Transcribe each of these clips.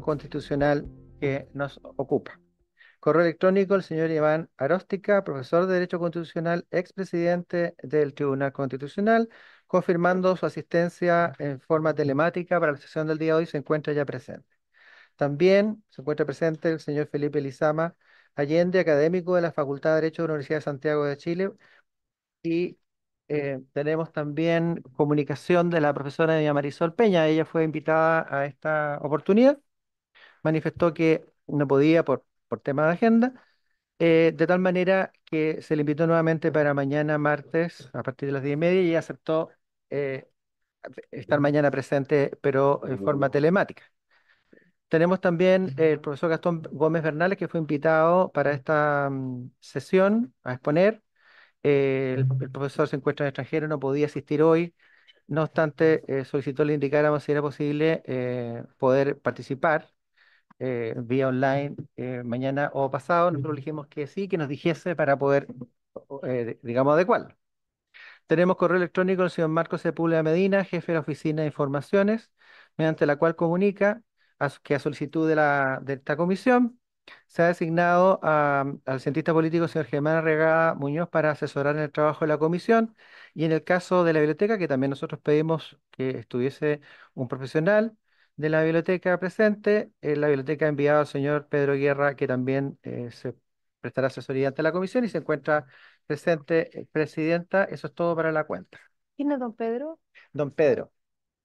constitucional que nos ocupa. Correo electrónico, el señor Iván Aróstica, profesor de Derecho Constitucional, expresidente del Tribunal Constitucional, confirmando su asistencia en forma telemática para la sesión del día de hoy, se encuentra ya presente. También se encuentra presente el señor Felipe Lizama Allende, académico de la Facultad de Derecho de la Universidad de Santiago de Chile. Y eh, tenemos también comunicación de la profesora Marisol Peña. Ella fue invitada a esta oportunidad manifestó que no podía por, por tema de agenda, eh, de tal manera que se le invitó nuevamente para mañana martes a partir de las diez y media y aceptó eh, estar mañana presente, pero en forma telemática. Tenemos también el profesor Gastón Gómez Bernales, que fue invitado para esta mm, sesión a exponer. Eh, el, profesor se encuentra en extranjero, no podía asistir hoy. No obstante, solicitó le indicáramos si era posible poder participar eh, vía online eh, mañana o pasado, nosotros dijimos que sí, que nos dijese para poder, eh, digamos, adecuarlo. Tenemos correo electrónico del señor Marcos Sepúlveda Medina, jefe de la Oficina de Informaciones, mediante la cual comunica que a solicitud de, la, de esta comisión se ha designado a, al cientista político señor Germán Arregada Muñoz para asesorar en el trabajo de la comisión y en el caso de la biblioteca, que también nosotros pedimos que estuviese un profesional, de la biblioteca presente, eh, la biblioteca ha enviado al señor Pedro Guerra, que también eh, se prestará asesoría ante la comisión y se encuentra presente, eh, presidenta. Eso es todo para la cuenta. ¿Quién es don Pedro? Don Pedro.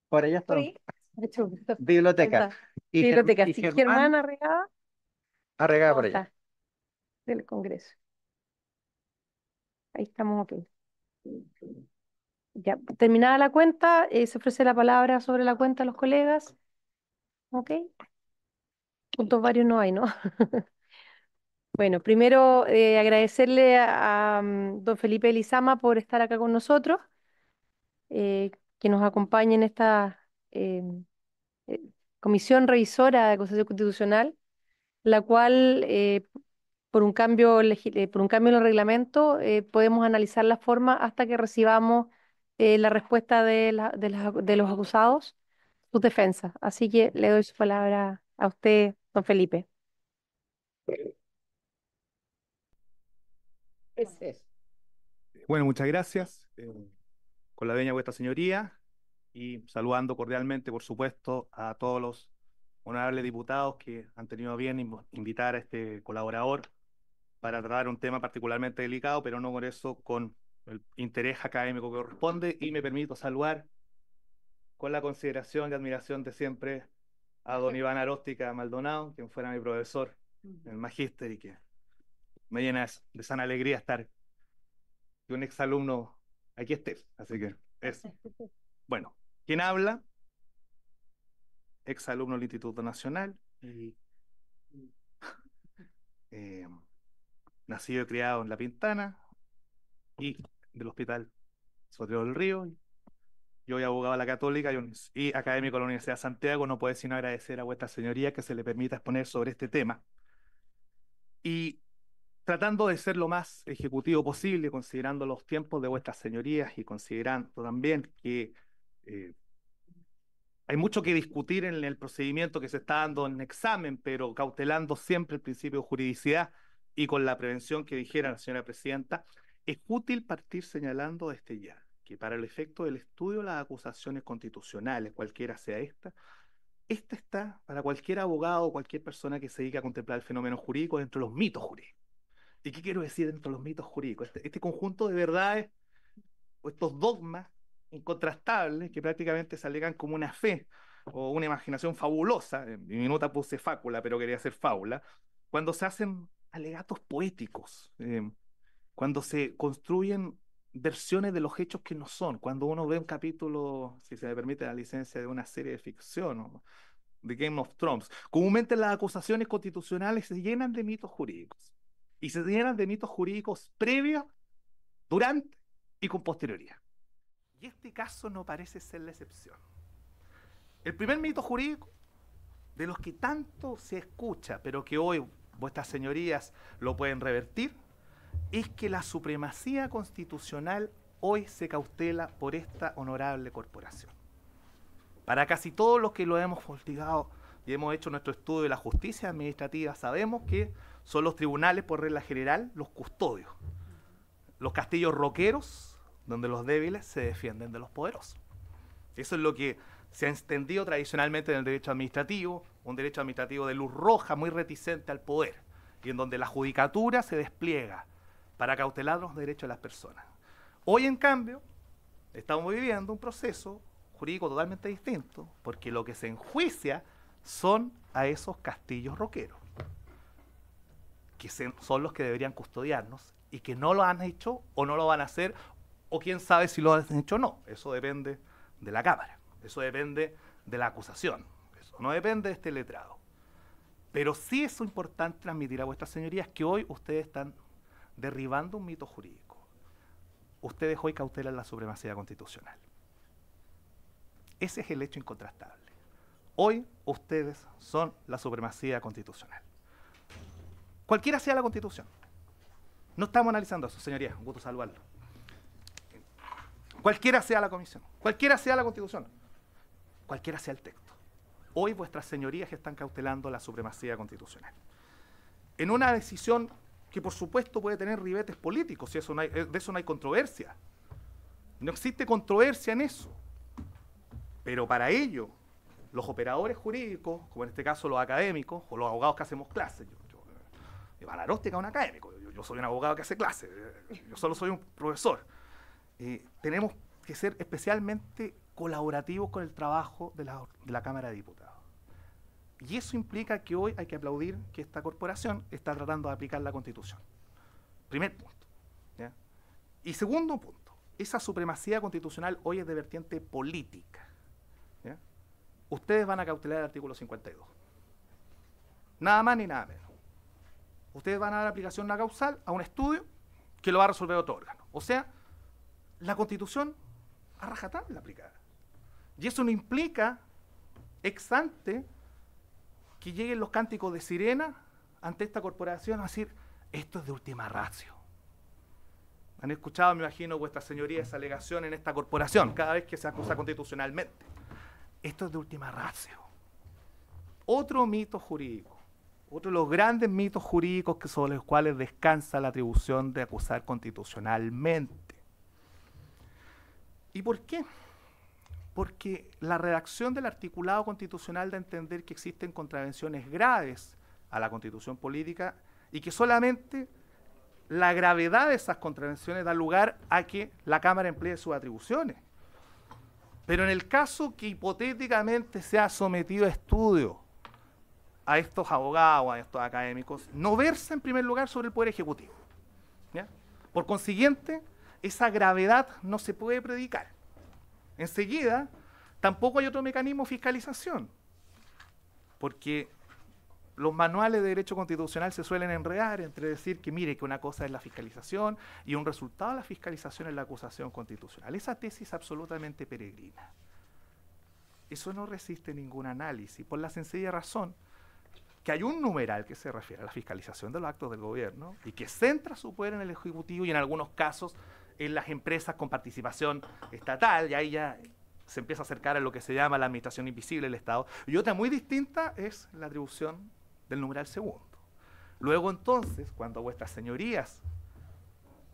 Por allá está. Biblioteca. biblioteca. sí, Germán... Arregada. Arregada por allá. Del Congreso. Ahí estamos, aquí. Ya, terminada la cuenta, se ofrece la palabra sobre la cuenta a los colegas. Ok, puntos varios no hay, ¿no? Bueno, primero eh, agradecerle a, mm, don Felipe Elizama por estar acá con nosotros, eh, que nos acompañe en esta eh, comisión revisora de Consejo Constitucional, la cual, por, un cambio, por un cambio en el reglamento, podemos analizar la forma hasta que recibamos la respuesta de los acusados sus defensas. Así que le doy su palabra a usted, don Felipe. Bueno, muchas gracias. Eh, con la veña vuestra señoría y saludando cordialmente, por supuesto, a todos los honorables diputados que han tenido bien invitar a este colaborador para tratar un tema particularmente delicado, pero no con eso, con el interés académico que corresponde. Y me permito saludar con la consideración y admiración de siempre a don Iván Aróstica Maldonado, quien fuera mi profesor en el magíster y que me llena de sana alegría estar que un exalumno aquí esté. Así que es. Bueno, ¿quién habla? Exalumno del Instituto Nacional em, nacido y criado en La Pintana y del Hospital Sotero del Río yo, abogado de la Católica y académico de la Universidad de Santiago, no puedo sino agradecer a vuestra señoría que se le permita exponer sobre este tema. Y tratando de ser lo más ejecutivo posible, considerando los tiempos de vuestras señorías y considerando también que eh, hay mucho que discutir en el procedimiento que se está dando en examen, pero cautelando siempre el principio de juridicidad y con la prevención que dijera la señora presidenta, es útil partir señalando desde ya que para el efecto del estudio las acusaciones constitucionales, cualquiera sea esta, esta está para cualquier abogado o cualquier persona que se dedique a contemplar el fenómeno jurídico dentro de los mitos jurídicos. ¿Y qué quiero decir dentro de los mitos jurídicos? Este, este, conjunto de verdades o estos dogmas incontrastables que prácticamente se alegan como una fe o una imaginación fabulosa, en mi nota puse fácula, pero quería hacer fábula, cuando se hacen alegatos poéticos, eh, cuando se construyen versiones de los hechos que no son. Cuando uno ve un capítulo, si se me permite la licencia, de una serie de ficción de Game of Thrones, comúnmente las acusaciones constitucionales se llenan de mitos jurídicos. Y se llenan de mitos jurídicos previos, durante y con posterioridad. Y este caso no parece ser la excepción. El primer mito jurídico, de los que tanto se escucha, pero que hoy vuestras señorías lo pueden revertir, es que la supremacía constitucional hoy se cautela por esta honorable corporación. Para casi todos los que lo hemos foltigado y hemos hecho nuestro estudio de la justicia administrativa, sabemos que son los tribunales, por regla general, los custodios. Los castillos roqueros, donde los débiles se defienden de los poderosos. Eso es lo que se ha extendido tradicionalmente en el derecho administrativo, un derecho administrativo de luz roja muy reticente al poder, y en donde la judicatura se despliega para cautelar los derechos de las personas. Hoy, en cambio, estamos viviendo un proceso jurídico totalmente distinto, porque lo que se enjuicia son a esos castillos roqueros, que son los que deberían custodiarnos y que no lo han hecho o no lo van a hacer, o quién sabe si lo han hecho o no. Eso depende de la Cámara, eso depende de la acusación, eso no depende de este letrado. Pero sí es importante transmitir a vuestras señorías que hoy ustedes están derribando un mito jurídico. Usted hoy cautelan la supremacía constitucional. Ese es el hecho incontrastable. Hoy ustedes son la supremacía constitucional. Cualquiera sea la constitución. No estamos analizando eso, señorías. Un gusto saludarlo. Cualquiera sea la comisión, cualquiera sea la constitución, cualquiera sea el texto. Hoy vuestras señorías están cautelando la supremacía constitucional. En una decisión que por supuesto puede tener ribetes políticos, eh, de eso no hay controversia. No existe controversia en eso. Pero para ello, los operadores jurídicos, como en este caso los académicos, o los abogados que hacemos clases, yo, yo, eh, es un académico, yo, soy un abogado que hace clases, eh, yo solo soy un profesor. tenemos que ser especialmente colaborativos con el trabajo de la, de la Cámara de Diputados. Y eso implica que hoy hay que aplaudir que esta corporación está tratando de aplicar la Constitución. Primer punto. Y segundo punto, esa supremacía constitucional hoy es de vertiente política. Ustedes van a cautelar el artículo 52. Nada más ni nada menos. Ustedes van a dar aplicación la causal a un estudio que lo va a resolver otro órgano. O sea, la Constitución a la aplicada. Y eso no implica ex ante que lleguen los cánticos de sirena ante esta corporación a decir, esto es de última ratio. Han escuchado, me imagino, vuestra señoría esa alegación en esta corporación cada vez que se acusa constitucionalmente. Esto es de última ratio. Otro mito jurídico, otro de los grandes mitos jurídicos que sobre los cuales descansa la atribución de acusar constitucionalmente. ¿Y por qué? porque la redacción del articulado constitucional da a entender que existen contravenciones graves a la constitución política y que solamente la gravedad de esas contravenciones da lugar a que la Cámara emplee sus atribuciones. Pero en el caso que hipotéticamente sea sometido a estudio a estos abogados, a estos académicos, no versa en primer lugar sobre el Poder Ejecutivo. Por consiguiente, esa gravedad no se puede predicar. Enseguida, tampoco hay otro mecanismo fiscalización, porque los manuales de derecho constitucional se suelen enredar entre decir que mire que una cosa es la fiscalización y un resultado de la fiscalización es la acusación constitucional. Esa tesis absolutamente peregrina. Eso no resiste ningún análisis por la sencilla razón que hay un numeral que se refiere a la fiscalización de los actos del gobierno y que centra su poder en el Ejecutivo y en algunos casos en las empresas con participación estatal, y ahí ya se empieza a acercar a lo que se llama la administración invisible del Estado. Y otra muy distinta es la atribución del numeral segundo. Luego entonces, cuando vuestras señorías,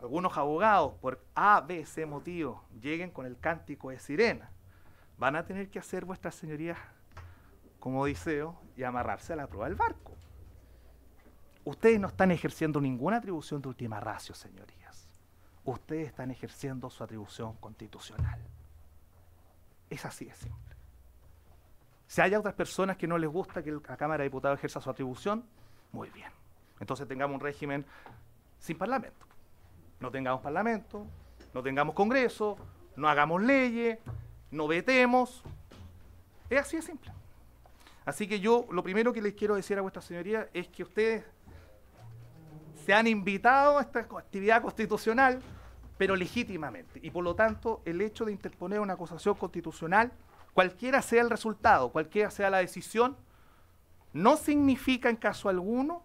algunos abogados por A, B, motivo, lleguen con el cántico de sirena, van a tener que hacer vuestras señorías como Odiseo y amarrarse a la prueba del barco. Ustedes no están ejerciendo ninguna atribución de última ratio, señorías ustedes están ejerciendo su atribución constitucional. Es así de simple. Si hay otras personas que no les gusta que la Cámara de Diputados ejerza su atribución, muy bien. Entonces tengamos un régimen sin parlamento. No tengamos parlamento, no tengamos congreso, no hagamos leyes, no vetemos. Es así de simple. Así que yo lo primero que les quiero decir a vuestra señoría es que ustedes se han invitado a esta actividad constitucional pero legítimamente. Y por lo tanto, el hecho de interponer una acusación constitucional, cualquiera sea el resultado, cualquiera sea la decisión, no significa en caso alguno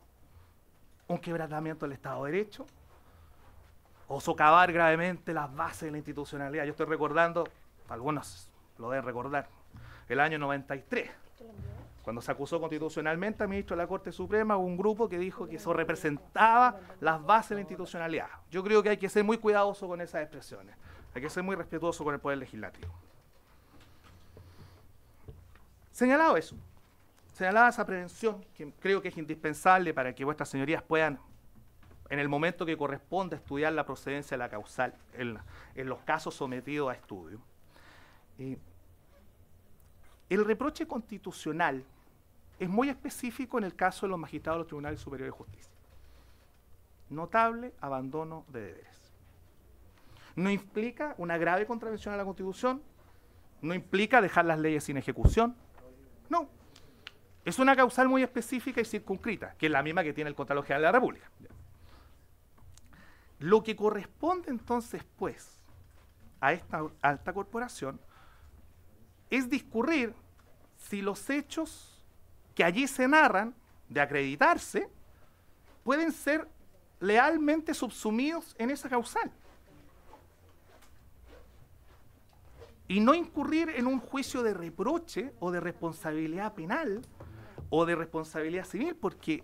un quebrantamiento del Estado de Derecho o socavar gravemente las bases de la institucionalidad. Yo estoy recordando, algunos lo deben recordar, el año 93, cuando se acusó constitucionalmente al ministro de la Corte Suprema, hubo un grupo que dijo que eso representaba las bases de la institucionalidad. Yo creo que hay que ser muy cuidadoso con esas expresiones. Hay que ser muy respetuoso con el Poder Legislativo. Señalado eso, señalada esa prevención, que creo que es indispensable para que vuestras señorías puedan, en el momento que corresponda, estudiar la procedencia de la causal en, los casos sometidos a estudio. Y eh, el reproche constitucional es muy específico en el caso de los magistrados de los Tribunales Superiores de Justicia. Notable abandono de deberes. No implica una grave contravención a la Constitución, no implica dejar las leyes sin ejecución. No. Es una causal muy específica y circunscrita, que es la misma que tiene el Contralor General de la República. Lo que corresponde entonces, pues, a esta alta corporación es discurrir si los hechos que allí se narran de acreditarse pueden ser lealmente subsumidos en esa causal. Y no incurrir en un juicio de reproche o de responsabilidad penal o de responsabilidad civil, porque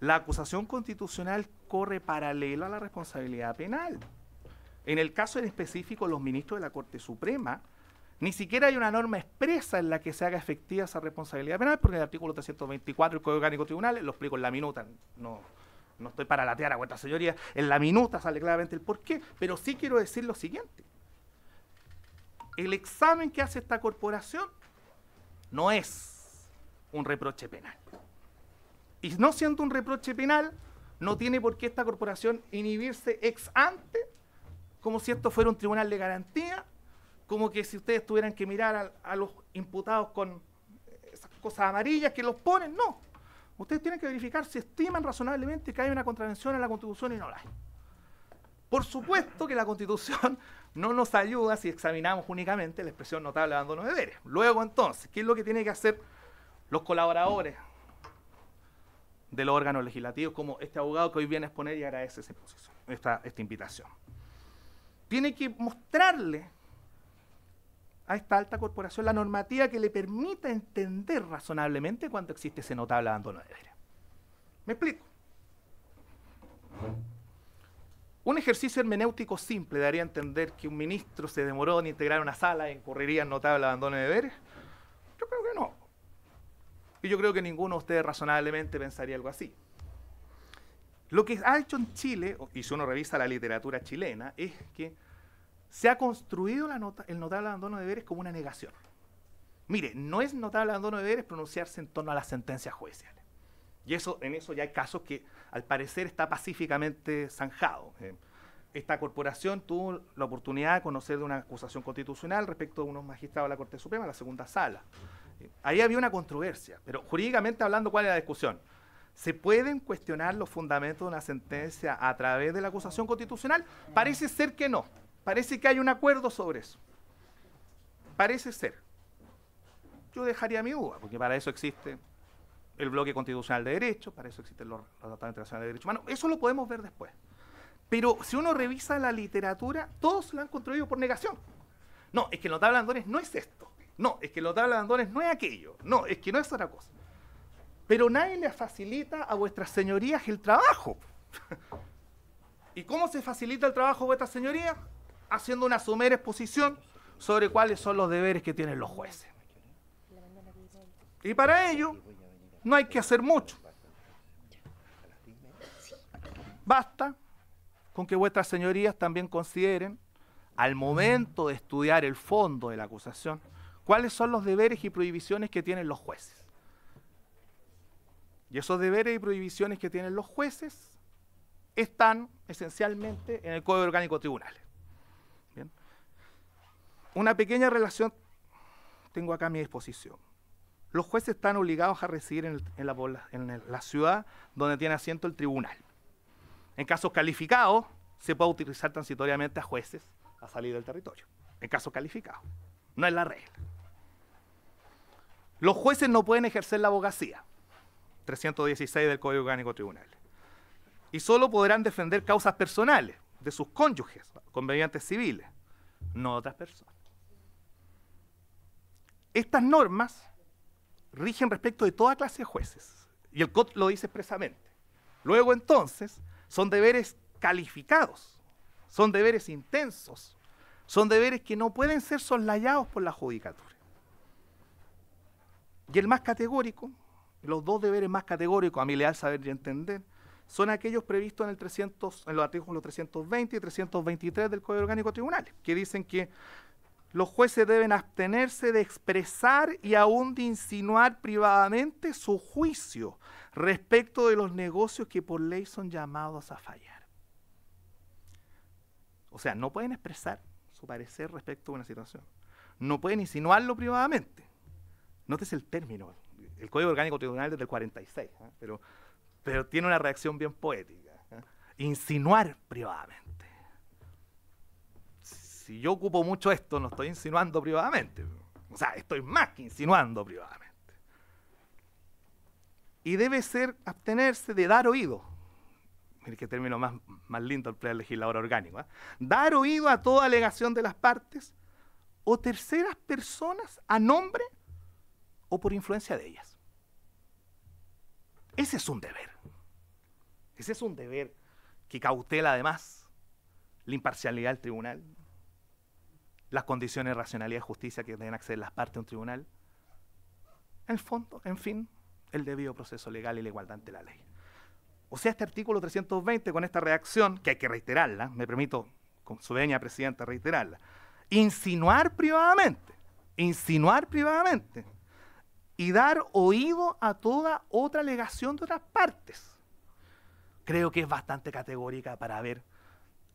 la acusación constitucional corre paralela a la responsabilidad penal. En el caso en específico, los ministros de la Corte Suprema ni siquiera hay una norma expresa en la que se haga efectiva esa responsabilidad penal, porque el artículo 324 del Código Orgánico Tribunal, lo explico en la minuta, no, no estoy para latear a vuestra señoría, en la minuta sale claramente el porqué, pero sí quiero decir lo siguiente. El examen que hace esta corporación no es un reproche penal. Y no siendo un reproche penal, no tiene por qué esta corporación inhibirse ex ante, como si esto fuera un tribunal de garantía como que si ustedes tuvieran que mirar a, los imputados con esas cosas amarillas que los ponen, no. Ustedes tienen que verificar si estiman razonablemente que hay una contravención a la Constitución y no la hay. Por supuesto que la Constitución no nos ayuda si examinamos únicamente la expresión notable de abandono de deberes. Luego, entonces, ¿qué es lo que tienen que hacer los colaboradores del órgano legislativo, como este abogado que hoy viene a exponer y agradece esta, esta invitación? Tiene que mostrarle a esta alta corporación la normativa que le permita entender razonablemente cuando existe ese notable abandono de deberes. ¿Me explico? Un ejercicio hermenéutico simple daría a entender que un ministro se demoró en integrar una sala y incurriría en notable abandono de deberes. Yo creo que no. Y yo creo que ninguno de ustedes razonablemente pensaría algo así. Lo que ha hecho en Chile, y si uno revisa la literatura chilena, es que se ha construido la nota, el notable abandono de deberes como una negación. Mire, no es notable abandono de deberes pronunciarse en torno a las sentencias judiciales. Y eso, en eso ya hay casos que al parecer está pacíficamente zanjado. Eh, esta corporación tuvo la oportunidad de conocer de una acusación constitucional respecto a unos magistrados de la Corte Suprema, la segunda sala. Eh, ahí había una controversia, pero jurídicamente hablando, ¿cuál es la discusión? ¿Se pueden cuestionar los fundamentos de una sentencia a través de la acusación constitucional? Parece ser que no. Parece que hay un acuerdo sobre eso. Parece ser. Yo dejaría mi duda, porque para eso existe el bloque constitucional de derechos, para eso existe los, tratados de derechos humanos. Eso lo podemos ver después. Pero si uno revisa la literatura, todos lo han construido por negación. No, es que el de Andones no es esto. No, es que el de Andones no es aquello. No, es que no es otra cosa. Pero nadie le facilita a vuestras señorías el trabajo. ¿Y cómo se facilita el trabajo a vuestras señorías? haciendo una sumera exposición sobre cuáles son los deberes que tienen los jueces. Y para ello no hay que hacer mucho. Basta con que vuestras señorías también consideren, al momento de estudiar el fondo de la acusación, cuáles son los deberes y prohibiciones que tienen los jueces. Y esos deberes y prohibiciones que tienen los jueces están esencialmente en el Código Orgánico Tribunales. Una pequeña relación tengo acá a mi disposición. Los jueces están obligados a residir en, la, la ciudad donde tiene asiento el tribunal. En casos calificados, se puede utilizar transitoriamente a jueces a salir del territorio. En casos calificados. No es la regla. Los jueces no pueden ejercer la abogacía. 316 del Código Orgánico Tribunal. Y solo podrán defender causas personales de sus cónyuges, convenientes civiles, no otras personas. Estas normas rigen respecto de toda clase de jueces, y el Código lo dice expresamente. Luego entonces son deberes calificados, son deberes intensos, son deberes que no pueden ser soslayados por la judicatura. Y el más categórico, los dos deberes más categóricos a mi leal saber y entender, son aquellos previstos en, los artículos 320 y 323 del Código Orgánico Tribunal, Tribunales, que dicen que los jueces deben abstenerse de expresar y aún de insinuar privadamente su juicio respecto de los negocios que por ley son llamados a fallar. O sea, no pueden expresar su parecer respecto a una situación. No pueden insinuarlo privadamente. Notes el término. El Código Orgánico Tribunal desde el 46, ¿eh? pero, pero tiene una reacción bien poética. ¿eh? Insinuar privadamente si yo ocupo mucho esto, no estoy insinuando privadamente. O sea, estoy más que insinuando privadamente. Y debe ser abstenerse de dar oído. Mire qué término más, más lindo el pleno legislador orgánico. ¿eh? Dar oído a toda alegación de las partes o terceras personas a nombre o por influencia de ellas. Ese es un deber. Ese es un deber que cautela además la imparcialidad del tribunal, las condiciones de racionalidad y justicia que deben acceder las partes a un tribunal. En el fondo, en fin, el debido proceso legal y la igualdad ante la ley. O sea, este artículo 320, con esta reacción, que hay que reiterarla, me permito, con su veña presidenta, reiterarla, insinuar privadamente, insinuar privadamente y dar oído a toda otra alegación de otras partes. Creo que es bastante categórica para ver,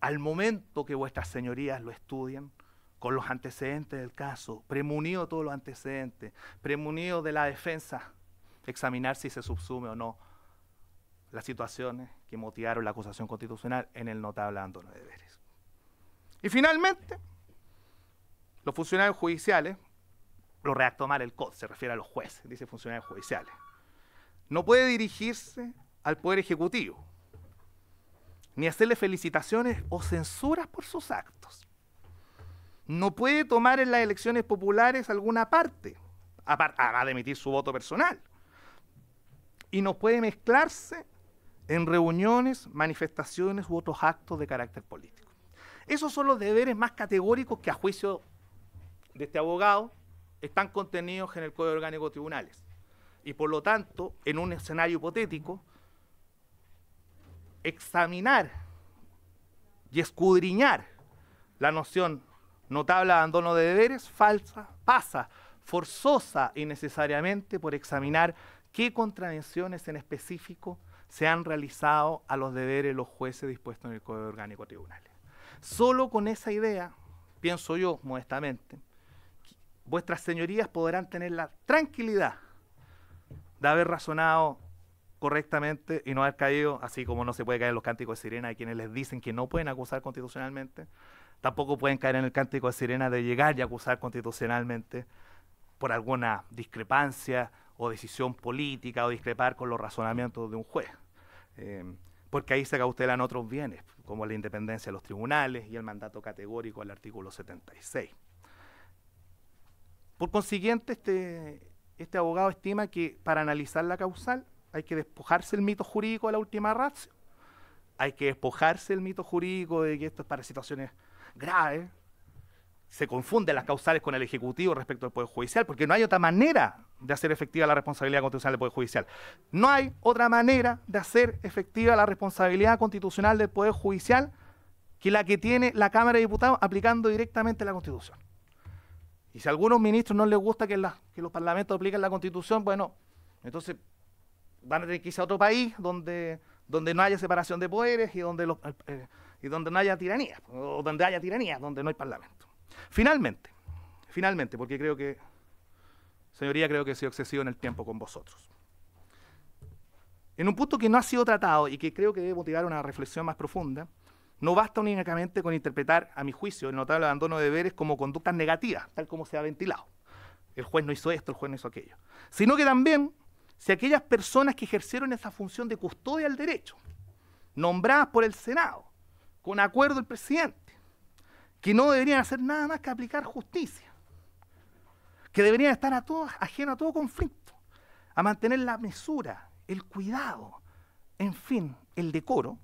al momento que vuestras señorías lo estudien, con los antecedentes del caso, premunido todos los antecedentes, premunido de la defensa, examinar si se subsume o no las situaciones que motivaron la acusación constitucional en el notable abandono de deberes. Y finalmente, los funcionarios judiciales, lo redactó mal el COD, se refiere a los jueces, dice funcionarios judiciales, no puede dirigirse al Poder Ejecutivo, ni hacerle felicitaciones o censuras por sus actos no puede tomar en las elecciones populares alguna parte, a de emitir su voto personal. Y no puede mezclarse en reuniones, manifestaciones u otros actos de carácter político. Esos son los deberes más categóricos que a juicio de este abogado están contenidos en el Código Orgánico de Tribunales. Y por lo tanto, en un escenario hipotético, examinar y escudriñar la noción Notable abandono de deberes, falsa, pasa forzosa y necesariamente por examinar qué contravenciones en específico se han realizado a los deberes de los jueces dispuestos en el Código Orgánico Tribunal. Tribunales. Solo con esa idea, pienso yo modestamente, vuestras señorías podrán tener la tranquilidad de haber razonado correctamente y no haber caído, así como no se puede caer en los cánticos de sirena de quienes les dicen que no pueden acusar constitucionalmente, Tampoco pueden caer en el cántico de sirena de llegar y acusar constitucionalmente por alguna discrepancia o decisión política o discrepar con los razonamientos de un juez. Em, porque ahí se cautelan otros bienes, como la independencia de los tribunales y el mandato categórico al artículo 76. Por consiguiente, este, este abogado estima que para analizar la causal hay que despojarse el mito jurídico de la última ratio, hay que despojarse el mito jurídico de que esto es para situaciones grave, se confunden las causales con el Ejecutivo respecto al Poder Judicial, porque no hay otra manera de hacer efectiva la responsabilidad constitucional del Poder Judicial. No hay otra manera de hacer efectiva la responsabilidad constitucional del Poder Judicial que la que tiene la Cámara de Diputados aplicando directamente la Constitución. Y si a algunos ministros no les gusta que, los parlamentos apliquen la Constitución, bueno, entonces van a tener que irse a otro país donde, donde no haya separación de poderes y donde los... Eh, donde no haya tiranía, o donde haya tiranía, donde no hay parlamento. Finalmente, finalmente, porque creo que, señoría, creo que he sido excesivo en el tiempo con vosotros. En un punto que no ha sido tratado y que creo que debe motivar una reflexión más profunda, no basta únicamente con interpretar, a mi juicio, el notable abandono de deberes como conductas negativas, tal como se ha ventilado. El juez no hizo esto, el juez no hizo aquello. Sino que también, si aquellas personas que ejercieron esa función de custodia del derecho, nombradas por el Senado, con acuerdo del presidente, que no deberían hacer nada más que aplicar justicia, que deberían estar a todo, ajeno a todo conflicto, a mantener la mesura, el cuidado, en fin, el decoro,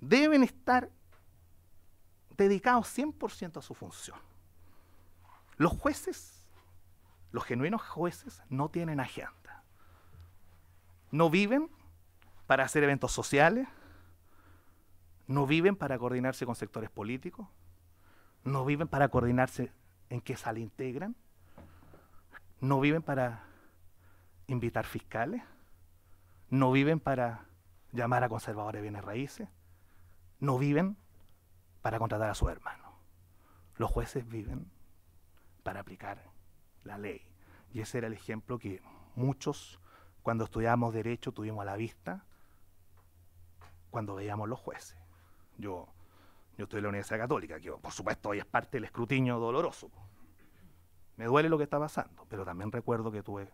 deben estar dedicados 100% a su función. Los jueces, los genuinos jueces, no tienen agenda. No viven para hacer eventos sociales, no viven para coordinarse con sectores políticos, no viven para coordinarse en qué sala integran, no viven para invitar fiscales, no viven para llamar a conservadores bienes raíces, no viven para contratar a su hermano. Los jueces viven para aplicar la ley. Y ese era el ejemplo que muchos cuando estudiábamos derecho tuvimos a la vista cuando veíamos los jueces. Yo, estoy en la Universidad Católica, que por supuesto hoy es parte del escrutinio doloroso. Me duele lo que está pasando, pero también recuerdo que tuve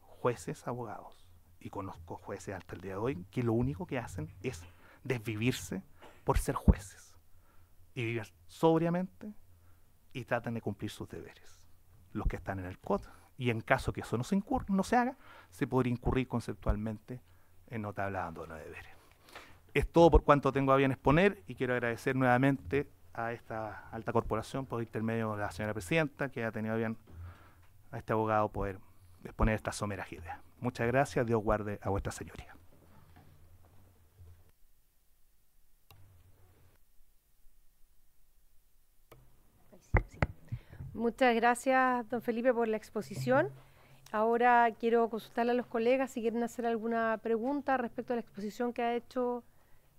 jueces, abogados, y conozco jueces hasta el día de hoy, que lo único que hacen es desvivirse por ser jueces y vivir sobriamente y tratan de cumplir sus deberes. Los que están en el COT, y en caso que eso no se, no se haga, se podría incurrir conceptualmente en notable abandono de deberes. Es todo por cuanto tengo a bien exponer y quiero agradecer nuevamente a esta alta corporación por intermedio de la señora presidenta que ha tenido bien a este abogado poder exponer estas someras ideas. Muchas gracias, Dios guarde a vuestra señoría. Muchas gracias, don Felipe, por la exposición. Ahora quiero consultarle a los colegas si quieren hacer alguna pregunta respecto a la exposición que ha hecho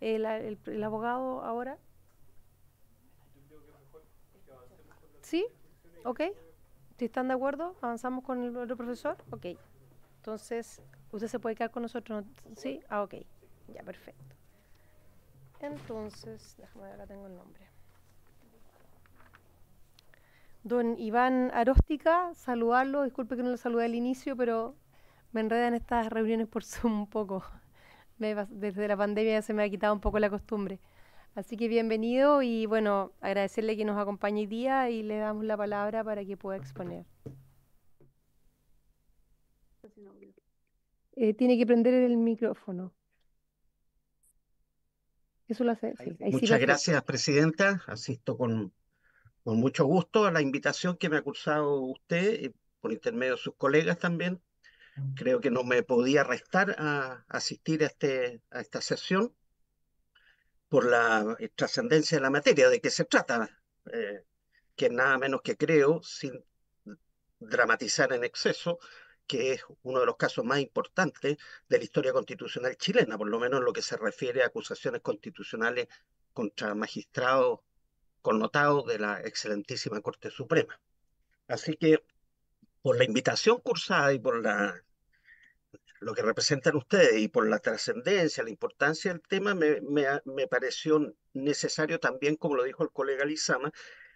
el, el, abogado ahora. ¿Sí? ¿Ok? ¿Si están de acuerdo? ¿Avanzamos con el otro profesor? Ok. Entonces, usted se puede quedar con nosotros, ¿sí? Ah, ok. Ya, perfecto. Entonces, déjame ver, tengo el nombre. Don Iván Aróstica, saludarlo. Disculpe que no lo saludé al inicio, pero me enredan estas reuniones por Zoom un poco desde la pandemia se me ha quitado un poco la costumbre. Así que bienvenido y bueno, agradecerle que nos acompañe hoy día y le damos la palabra para que pueda exponer. Eh, tiene que prender el micrófono. Eso Muchas gracias, Presidenta. Asisto con, con mucho gusto a la invitación que me ha cursado usted, eh, por intermedio de sus colegas también, creo que no me podía restar a asistir a, este, a esta sesión por la eh, trascendencia de la materia, de qué se trata, eh, que nada menos que creo, sin dramatizar en exceso, que es uno de los casos más importantes de la historia constitucional chilena, por lo menos en lo que se refiere a acusaciones constitucionales contra magistrados connotados de la excelentísima Corte Suprema. Así que por la invitación cursada y por la lo que representan ustedes y por la trascendencia, la importancia del tema, me, pareció necesario también, como lo dijo el colega Lizama,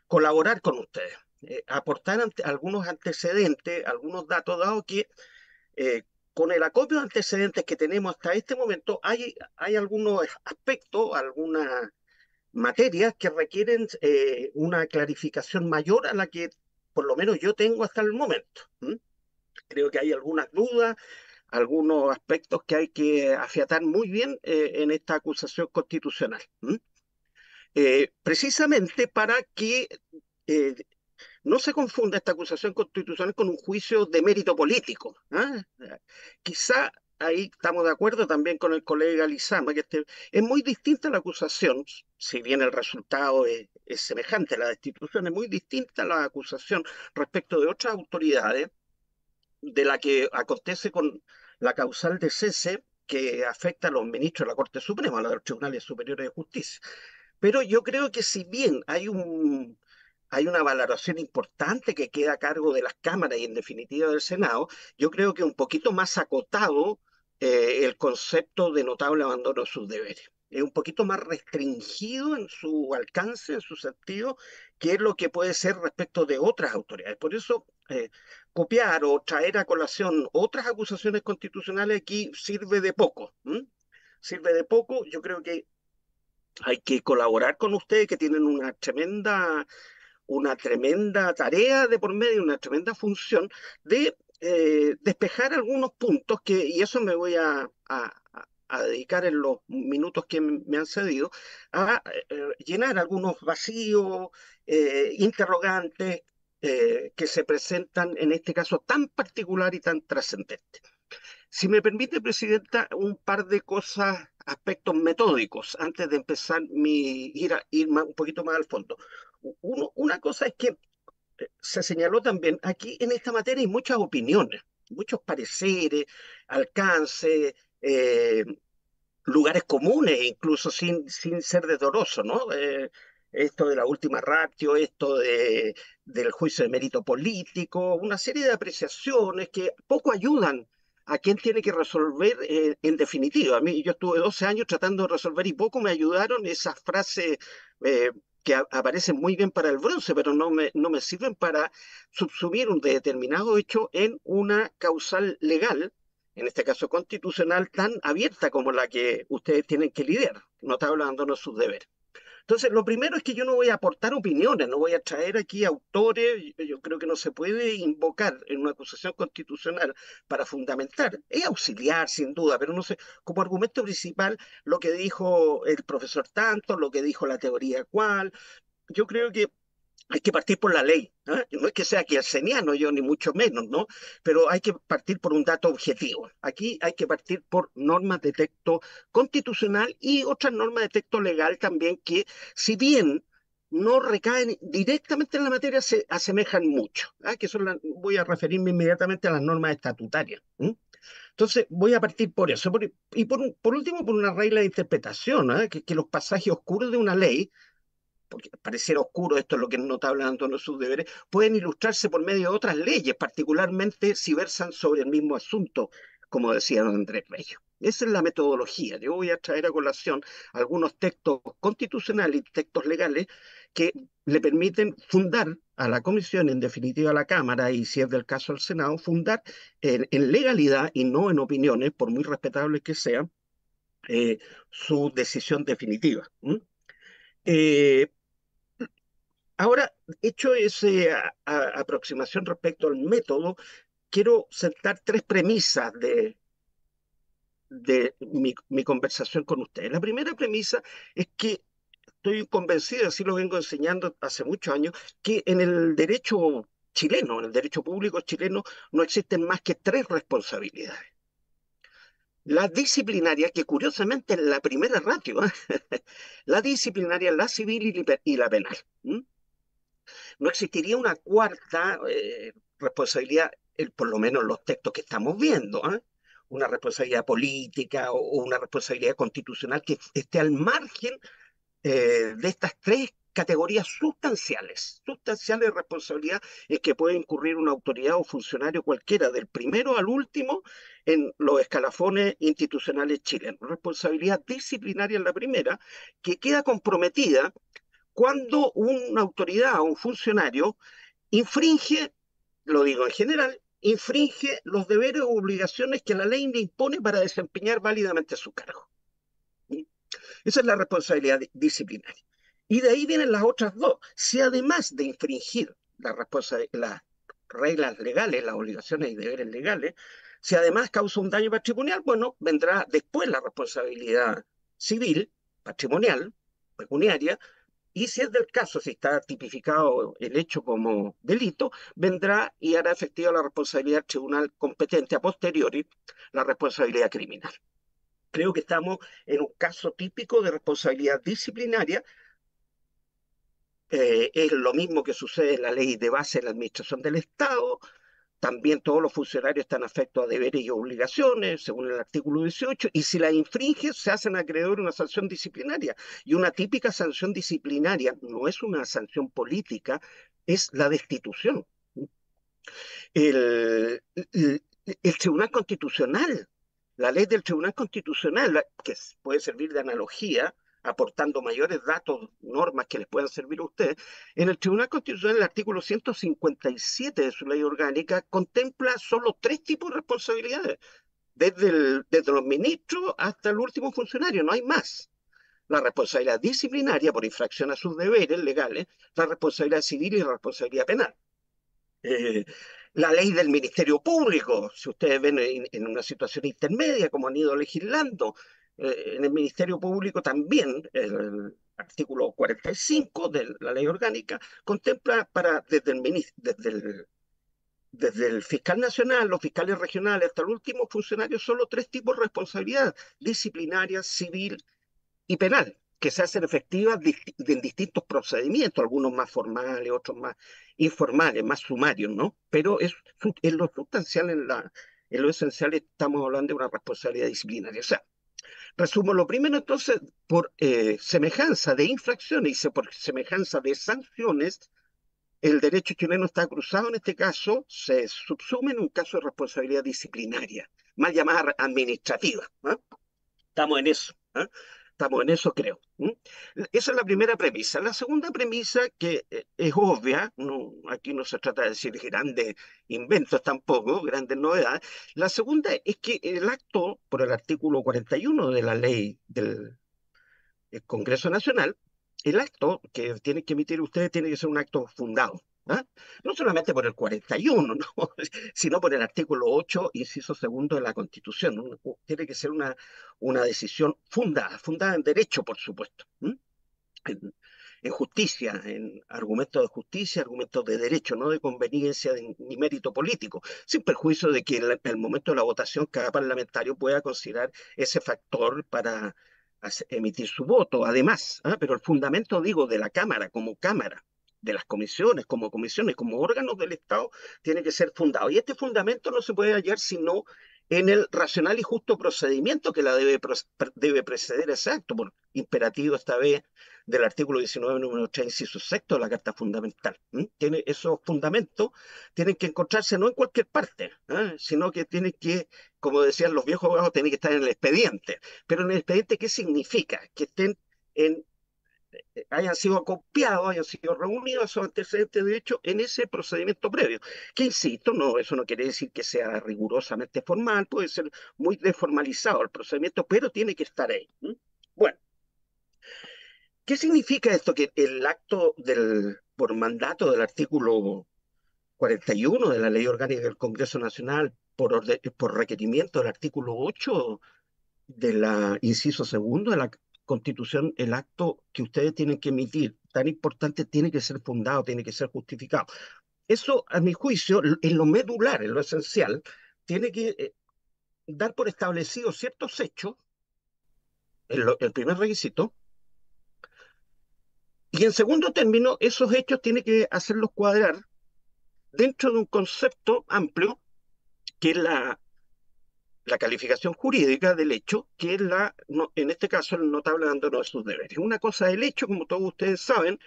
colaborar con ustedes, eh, aportar algunos antecedentes, algunos datos, dado que eh, con el acopio de antecedentes que tenemos hasta este momento, hay, hay algunos aspectos, algunas materias que requieren eh, una clarificación mayor a la que por lo menos yo tengo hasta el momento. Creo que hay algunas dudas, algunos aspectos que hay que afiatar muy bien eh, en esta acusación constitucional. Eh, precisamente para que eh, no se confunda esta acusación constitucional con un juicio de mérito político. ¿ah? Quizá ahí estamos de acuerdo también con el colega Lizama, que este, es muy distinta la acusación, si bien el resultado es, semejante a la destitución, es muy distinta la acusación respecto de otras autoridades de la que acontece con la causal de cese que afecta a los ministros de la Corte Suprema, a los Tribunales Superiores de Justicia. Pero yo creo que si bien hay un hay una valoración importante que queda a cargo de las cámaras y en definitiva del Senado, yo creo que un poquito más acotado eh, el concepto de notable abandono de sus deberes es eh, un poquito más restringido en su alcance, en su sentido, que es lo que puede ser respecto de otras autoridades. Por eso, eh, copiar o traer a colación otras acusaciones constitucionales aquí sirve de poco. Sirve de poco. Yo creo que hay que colaborar con ustedes que tienen una tremenda una tremenda tarea de por medio, una tremenda función de eh, despejar algunos puntos que, y eso me voy a a dedicar en los minutos que me han cedido a eh, eh, llenar algunos vacíos, eh, interrogantes que se presentan en este caso tan particular y tan trascendente. Si me permite, Presidenta, un par de cosas, aspectos metódicos, antes de empezar mi ir, a, ir un poquito más al fondo. Uno, una cosa es que se señaló también, aquí en esta materia hay muchas opiniones, muchos pareceres, alcance lugares comunes, incluso sin, sin ser desdoroso, ¿no? Eh, esto de la última ratio, esto de, del juicio de mérito político, una serie de apreciaciones que poco ayudan a quien tiene que resolver eh, en definitiva. A mí, yo estuve 12 años tratando de resolver y poco me ayudaron esas frases eh, que aparecen muy bien para el bronce, pero no me, no me sirven para subsumir un determinado hecho en una causal legal en este caso constitucional, tan abierta como la que ustedes tienen que lidiar, está hablando de sus deberes. Entonces, lo primero es que yo no voy a aportar opiniones, no voy a traer aquí autores, yo creo que no se puede invocar en una acusación constitucional para fundamentar, es auxiliar sin duda, pero no sé, como argumento principal lo que dijo el profesor tanto, lo que dijo la teoría cual, yo creo que hay que partir por la ley. ¿no? es que sea Arseniano yo, ni mucho menos, ¿no? Pero hay que partir por un dato objetivo. Aquí hay que partir por normas de texto constitucional y otras normas de texto legal también que, si bien no recaen directamente en la materia, se asemejan mucho, ¿ah? que son voy a referirme inmediatamente a las normas estatutarias. Entonces, voy a partir por eso. y por, último, por una regla de interpretación, ¿ah? que los pasajes oscuros de una ley porque pareciera oscuro, esto es lo que es hablando de sus deberes, pueden ilustrarse por medio de otras leyes, particularmente si versan sobre el mismo asunto, como decía don Andrés Bello. Esa es la metodología. Yo voy a traer a colación algunos textos constitucionales y textos legales que le permiten fundar a la Comisión, en definitiva a la Cámara, y si es del caso al Senado, fundar en, legalidad y no en opiniones, por muy respetables que sean, eh, su decisión definitiva. Ahora, hecho esa aproximación respecto al método, quiero sentar tres premisas de, de mi, conversación con ustedes. La primera premisa es que estoy convencido, así lo vengo enseñando hace muchos años, que en el derecho chileno, en el derecho público chileno, no existen más que tres responsabilidades. La disciplinaria, que curiosamente es la primera ratio, ¿eh? la disciplinaria, la civil y, la penal. No existiría una cuarta eh, responsabilidad, por lo menos los textos que estamos viendo, ¿ah? una responsabilidad política o, una responsabilidad constitucional que esté al margen eh, de estas tres categorías sustanciales, sustanciales de responsabilidad en que puede incurrir una autoridad o funcionario cualquiera, del primero al último, en los escalafones institucionales chilenos. Responsabilidad disciplinaria en la primera, que queda comprometida cuando una autoridad o un funcionario infringe, lo digo en general, infringe los deberes o obligaciones que la ley le impone para desempeñar válidamente su cargo. Esa es la responsabilidad disciplinaria. Y de ahí vienen las otras dos. Si además de infringir las reglas legales, las obligaciones y deberes legales, si además causa un daño patrimonial, bueno, vendrá después la responsabilidad civil, patrimonial, pecuniaria, y si es del caso, si está tipificado el hecho como delito, vendrá y hará efectiva la responsabilidad tribunal competente a posteriori, la responsabilidad criminal. Creo que estamos en un caso típico de responsabilidad disciplinaria. Eh, es lo mismo que sucede en la ley de base de la administración del Estado, también todos los funcionarios están afectos a deberes y obligaciones, según el artículo 18, y si la infringen, se hacen acreedor una sanción disciplinaria. Y una típica sanción disciplinaria no es una sanción política, es la destitución. el Tribunal Constitucional, la ley del Tribunal Constitucional, que puede servir de analogía, aportando mayores datos, normas que les puedan servir a ustedes, en el Tribunal Constitucional el artículo 157 de su ley orgánica contempla solo tres tipos de responsabilidades, desde, los ministros hasta el último funcionario, no hay más. La responsabilidad disciplinaria por infracción a sus deberes legales, la responsabilidad civil y la responsabilidad penal. Eh, la ley del Ministerio Público, si ustedes ven en, en, una situación intermedia, como han ido legislando, eh, en el Ministerio Público también el, artículo 45 de la ley orgánica contempla para desde el, desde el, desde el fiscal nacional, los fiscales regionales hasta el último funcionario solo tres tipos de responsabilidad, disciplinaria, civil y penal que se hacen efectivas en distintos procedimientos, algunos más formales, otros más informales, más sumarios, ¿no? Pero es, en lo sustancial, en, la, en lo esencial, estamos hablando de una responsabilidad disciplinaria. O sea, Resumo lo primero, entonces, por eh, semejanza de infracciones y por semejanza de sanciones, el derecho chileno está cruzado en este caso, se subsume en un caso de responsabilidad disciplinaria, más llamada administrativa. ¿ah? Estamos en eso. ¿ah? estamos en eso, creo. Esa es la primera premisa. La segunda premisa, que eh, es obvia, no, aquí no se trata de decir grandes inventos tampoco, grandes novedades. La segunda es que el acto, por el artículo 41 de la ley del Congreso Nacional, el acto que tiene que emitir ustedes tiene que ser un acto fundado. ¿Ah? No solamente por el 41, sino por el artículo 8, inciso segundo de la Constitución. Tiene que ser una, una decisión fundada, fundada en derecho, por supuesto, en, justicia, en argumentos de justicia, argumentos de derecho, no de conveniencia ni mérito político, sin perjuicio de que en el, momento de la votación cada parlamentario pueda considerar ese factor para emitir su voto, además, ¿ah? pero el fundamento, digo, de la Cámara como Cámara, de las comisiones, como comisiones, como órganos del Estado, tiene que ser fundado. Y este fundamento no se puede hallar sino en el racional y justo procedimiento que la debe, debe preceder ese acto, por imperativo esta vez del artículo 19, número 3, su sexto de la Carta Fundamental. Tiene esos fundamentos tienen que encontrarse no en cualquier parte, ¿eh? sino que tienen que, como decían los viejos abogados, tienen que estar en el expediente. Pero en el expediente, ¿qué significa? Que estén en hayan sido copiados, hayan sido reunidos esos antecedentes este de hecho en ese procedimiento previo. Que insisto, no, eso no quiere decir que sea rigurosamente formal, puede ser muy desformalizado el procedimiento, pero tiene que estar ahí. Bueno, ¿qué significa esto? Que el acto del, por mandato del artículo 41 de la Ley Orgánica del Congreso Nacional, por, por requerimiento del artículo 8 de la inciso segundo de la constitución, el acto que ustedes tienen que emitir, tan importante, tiene que ser fundado, tiene que ser justificado. Eso, a mi juicio, en lo medular, en lo esencial, tiene que eh, dar por establecido ciertos hechos, el, el primer requisito, y en segundo término, esos hechos tiene que hacerlos cuadrar dentro de un concepto amplio que es la la calificación jurídica del hecho, que es la, en este caso el notable hablando de sus deberes. Una cosa es el hecho, como todos ustedes saben,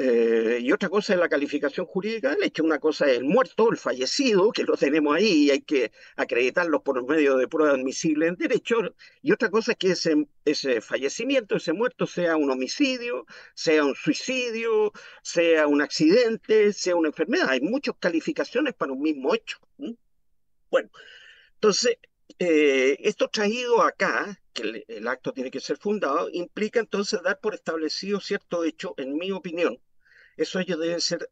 eh, y otra cosa es la calificación jurídica del hecho. Una cosa es el muerto, el fallecido, que lo tenemos ahí y hay que acreditarlo por medio de prueba admisibles en derecho. Y otra cosa es que ese, ese fallecimiento, ese muerto, sea un homicidio, sea un suicidio, sea un accidente, sea una enfermedad. Hay muchas calificaciones para un mismo hecho. Bueno, entonces, eh, esto traído acá, que el, acto tiene que ser fundado, implica entonces dar por establecido cierto hecho, en mi opinión. Eso debe deben ser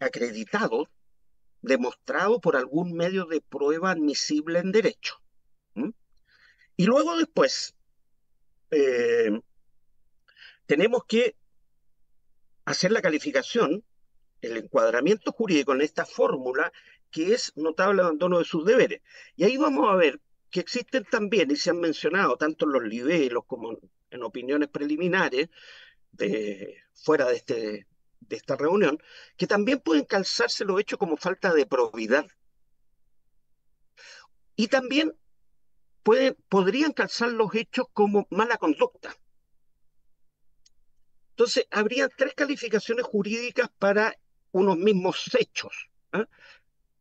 acreditados, demostrados por algún medio de prueba admisible en derecho. Y luego después, eh, tenemos que hacer la calificación, el encuadramiento jurídico en esta fórmula que es notable abandono de sus deberes. Y ahí vamos a ver que existen también, y se han mencionado tanto en los libelos como en opiniones preliminares, de, fuera de, este, de esta reunión, que también pueden calzarse los hechos como falta de probidad. Y también puede, podrían calzar los hechos como mala conducta. Entonces, habría tres calificaciones jurídicas para unos mismos hechos. ¿ah?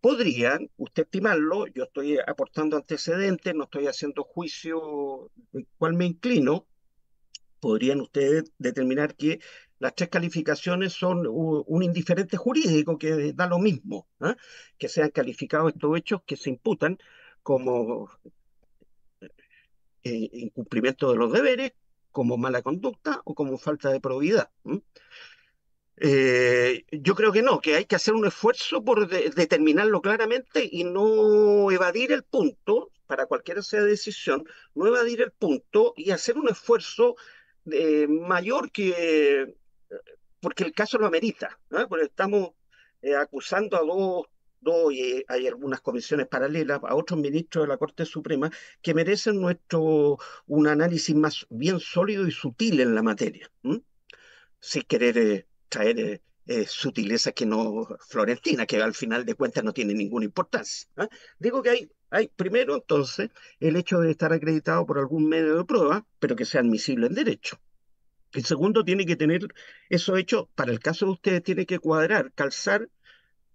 podrían, usted estimarlo, yo estoy aportando antecedentes, no estoy haciendo juicio del cual me inclino, podrían ustedes determinar que las tres calificaciones son un indiferente jurídico que da lo mismo, ¿ah? que sean calificados estos hechos que se imputan como eh, incumplimiento de los deberes, como mala conducta o como falta de probidad. Eh, yo creo que no, que hay que hacer un esfuerzo por determinarlo claramente y no evadir el punto, para cualquiera sea decisión, no evadir el punto y hacer un esfuerzo eh, mayor que, eh, porque el caso lo amerita, porque estamos acusando a dos, dos y hay algunas comisiones paralelas, a otros ministros de la Corte Suprema que merecen nuestro, un análisis más bien sólido y sutil en la materia, si sin querer traer eh, eh sutilezas que no florentina, que al final de cuentas no tiene ninguna importancia. ¿ah? Digo que hay, hay, primero entonces, el hecho de estar acreditado por algún medio de prueba, pero que sea admisible en derecho. El segundo tiene que tener eso hecho, para el caso de ustedes, tiene que cuadrar, calzar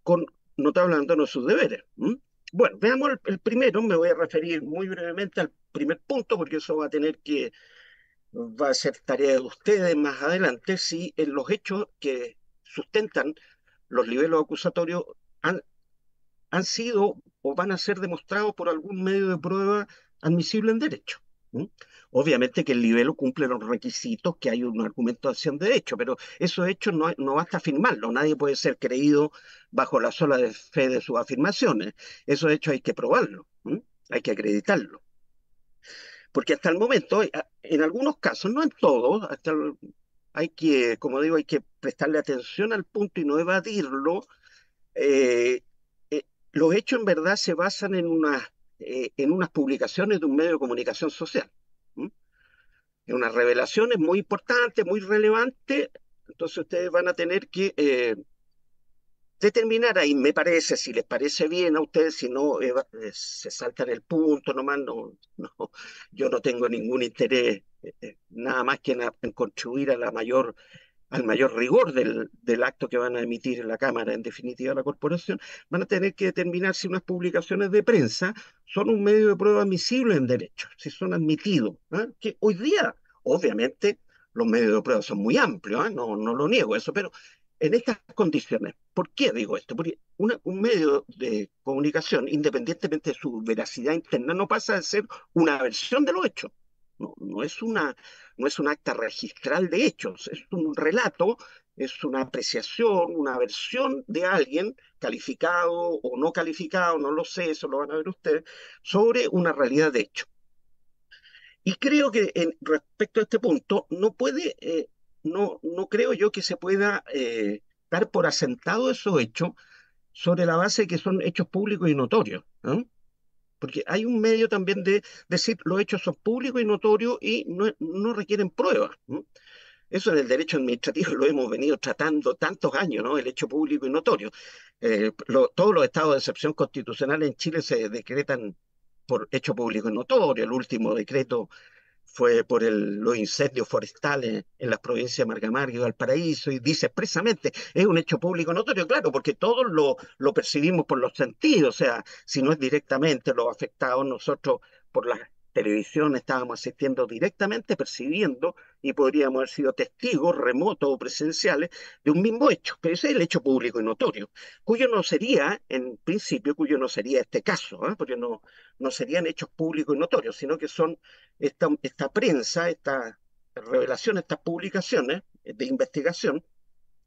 con está hablando, de sus deberes. Bueno, veamos el, primero, me voy a referir muy brevemente al primer punto, porque eso va a tener que va a ser tarea de ustedes más adelante si los hechos que sustentan los niveles acusatorios han, sido o van a ser demostrados por algún medio de prueba admisible en derecho. Obviamente que el nivel cumple los requisitos que hay una argumentación de hecho, pero esos hechos no, no basta afirmarlo, nadie puede ser creído bajo la sola fe de sus afirmaciones, esos hechos hay que probarlo, hay que acreditarlo. Porque hasta el momento, eh, ah, en algunos casos, no en todos, hasta hay que, como digo, hay que prestarle atención al punto y no evadirlo. Eh, eh, los hechos en verdad se basan en, en unas publicaciones de un medio de comunicación social. En unas revelaciones muy importantes, muy relevantes. Entonces ustedes van a tener que determinar ahí, me parece, si les parece bien a ustedes, si no, eh, se saltan el punto nomás, no, yo no tengo ningún interés, eh, eh, nada más que en, contribuir a mayor, al mayor rigor del, del acto que van a emitir en la Cámara, en definitiva la corporación, van a tener que determinar si unas publicaciones de prensa son un medio de prueba admisible en derecho, si son admitidos, ¿ah? que hoy día, obviamente, los medios de prueba son muy amplios, ¿ah? no, no lo niego eso, pero en estas condiciones. ¿Por qué digo esto? Porque un medio de comunicación, independientemente de su veracidad interna, no pasa de ser una versión de lo hecho. No, es una, no es un acta registral de hechos, es un relato, es una apreciación, una versión de alguien, calificado o no calificado, no lo sé, eso lo van a ver ustedes, sobre una realidad de hecho. Y creo que en, respecto a este punto, no puede eh, no, no creo yo que se pueda eh, dar por asentado esos hechos sobre la base de que son hechos públicos y notorios. Porque hay un medio también de decir los hechos son públicos y notorios y no, no requieren pruebas. Eso es el derecho administrativo lo hemos venido tratando tantos años, ¿no? El hecho público y notorio. Eh, todos los estados de excepción constitucional en Chile se decretan por hecho público y notorio. El último decreto fue por el, los incendios forestales en las provincias de Margamar y Valparaíso, y dice expresamente, es un hecho público notorio, claro, porque todos lo, lo percibimos por los sentidos, o sea, si no es directamente los afectados, nosotros por la televisión estábamos asistiendo directamente, percibiendo y podríamos haber sido testigos remotos o presenciales de un mismo hecho, pero ese es el hecho público y notorio, cuyo no sería, en principio, cuyo no sería este caso, ¿eh? porque no, no serían hechos públicos y notorios, sino que son esta, esta prensa, esta revelación, estas publicaciones de investigación,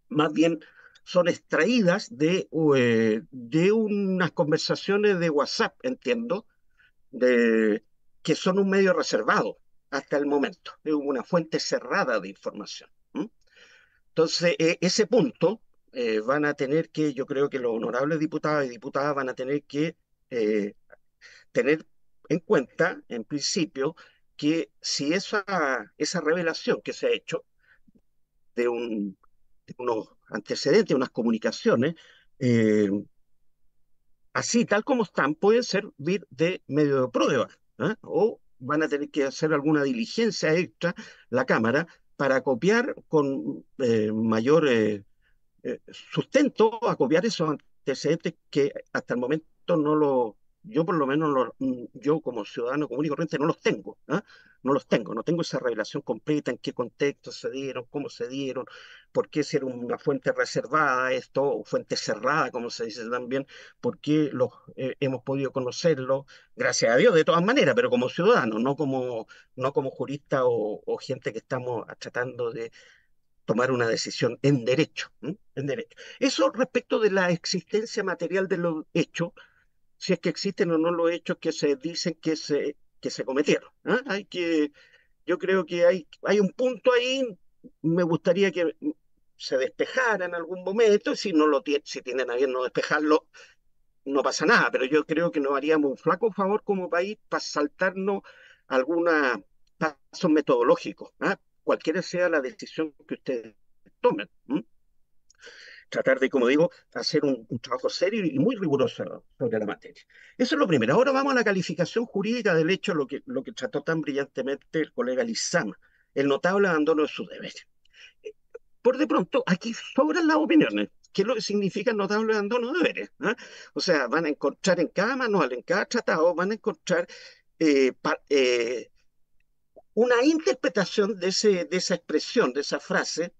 más bien son extraídas de, eh, de unas conversaciones de WhatsApp, entiendo, de, que son un medio reservado hasta el momento. Es eh, una fuente cerrada de información. Entonces, eh, ese punto eh, van a tener que, yo creo que los honorables diputados y diputadas van a tener que tener en cuenta, en principio, que si esa, esa revelación que se ha hecho de, un, de unos antecedentes, unas comunicaciones, así tal como están, pueden servir de medio de prueba o van a tener que hacer alguna diligencia extra la Cámara para copiar con eh, mayor eh, eh, sustento, a copiar esos antecedentes que hasta el momento no lo, yo por lo menos, mm, yo como ciudadano común y corriente, no los tengo, ¿ah? no los tengo, no tengo esa revelación completa en qué contexto se dieron, cómo se dieron, por qué si era una fuente reservada esto, fuente cerrada, como se dice también, por qué los, eh, hemos podido conocerlo, gracias a Dios, de todas maneras, pero como ciudadano, no como, no como jurista o, gente que estamos tratando de tomar una decisión en derecho, en derecho. Eso respecto de la existencia material de los hechos, si es que existen o no los hechos que se dicen que se, que se cometieron. ¿eh? Hay que, yo creo que hay, hay un punto ahí, me gustaría que se despejara en algún momento, si no lo si tienen a bien no despejarlo, no pasa nada, pero yo creo que nos haríamos un flaco favor como país para saltarnos algunos pasos metodológicos, ¿eh? cualquiera sea la decisión que ustedes tomen tratar de, como digo, hacer un, trabajo serio y muy riguroso sobre la materia. Eso es lo primero. Ahora vamos a la calificación jurídica del hecho, lo que, lo que trató tan brillantemente el colega Lizama, el notable abandono de su deber. Por de pronto, aquí sobran las opiniones. ¿Qué es lo que significa notable abandono de deberes? ¿eh? O sea, van a encontrar en cada manual, en cada tratado, van a encontrar eh, eh, una interpretación de, ese, de esa expresión, de esa frase,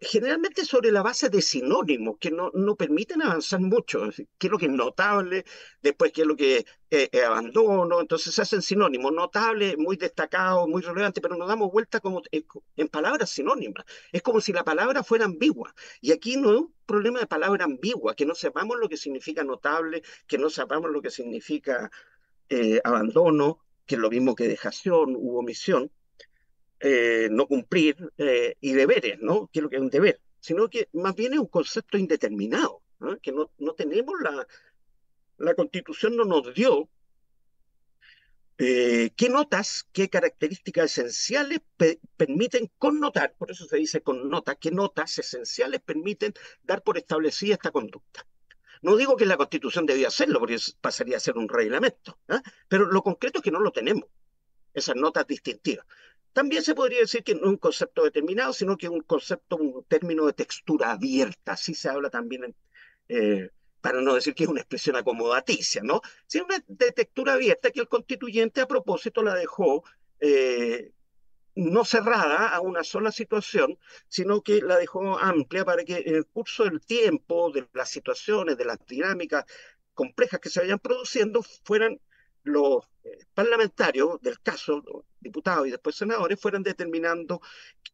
generalmente sobre la base de sinónimos que no, permiten avanzar mucho. ¿Qué es lo que es notable? Después, ¿qué es lo que es eh, eh, abandono? Entonces se hacen sinónimos. Notable, muy destacado, muy relevante, pero nos damos vuelta como eh, en palabras sinónimas. Es como si la palabra fuera ambigua. Y aquí no es un problema de palabra ambigua, que no sepamos lo que significa notable, que no sepamos lo que significa abandono, que es lo mismo que dejación u omisión eh, no cumplir eh, y deberes, ¿no? Que es lo que es un deber, sino que más bien es un concepto indeterminado, que no, tenemos la, la constitución no nos dio eh, qué notas, qué características esenciales permiten connotar, por eso se dice connota, qué notas esenciales permiten dar por establecida esta conducta. No digo que la constitución debía hacerlo, porque pasaría a ser un reglamento, ¿ah? pero lo concreto es que no lo tenemos, esas notas distintivas. También se podría decir que no es un concepto determinado, sino que es un concepto, un término de textura abierta, así se habla también eh, para no decir que es una expresión acomodaticia, ¿no? Sino de textura abierta que el constituyente a propósito la dejó eh, no cerrada a una sola situación, sino que la dejó amplia para que en el curso del tiempo, de las situaciones, de las dinámicas complejas que se vayan produciendo, fueran los eh, parlamentarios del caso, diputados y después senadores, fueran determinando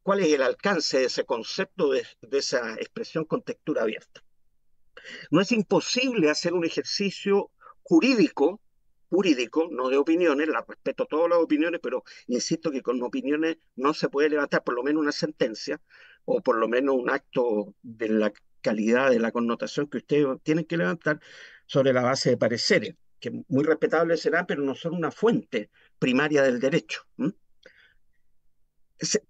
cuál es el alcance de ese concepto, de, esa expresión con textura abierta. No es imposible hacer un ejercicio jurídico, jurídico, no de opiniones, la respeto todas las opiniones, pero insisto que con opiniones no se puede levantar por lo menos una sentencia o por lo menos un acto de la calidad, de la connotación que ustedes tienen que levantar sobre la base de pareceres que muy respetable será, pero no son una fuente primaria del derecho. Pues,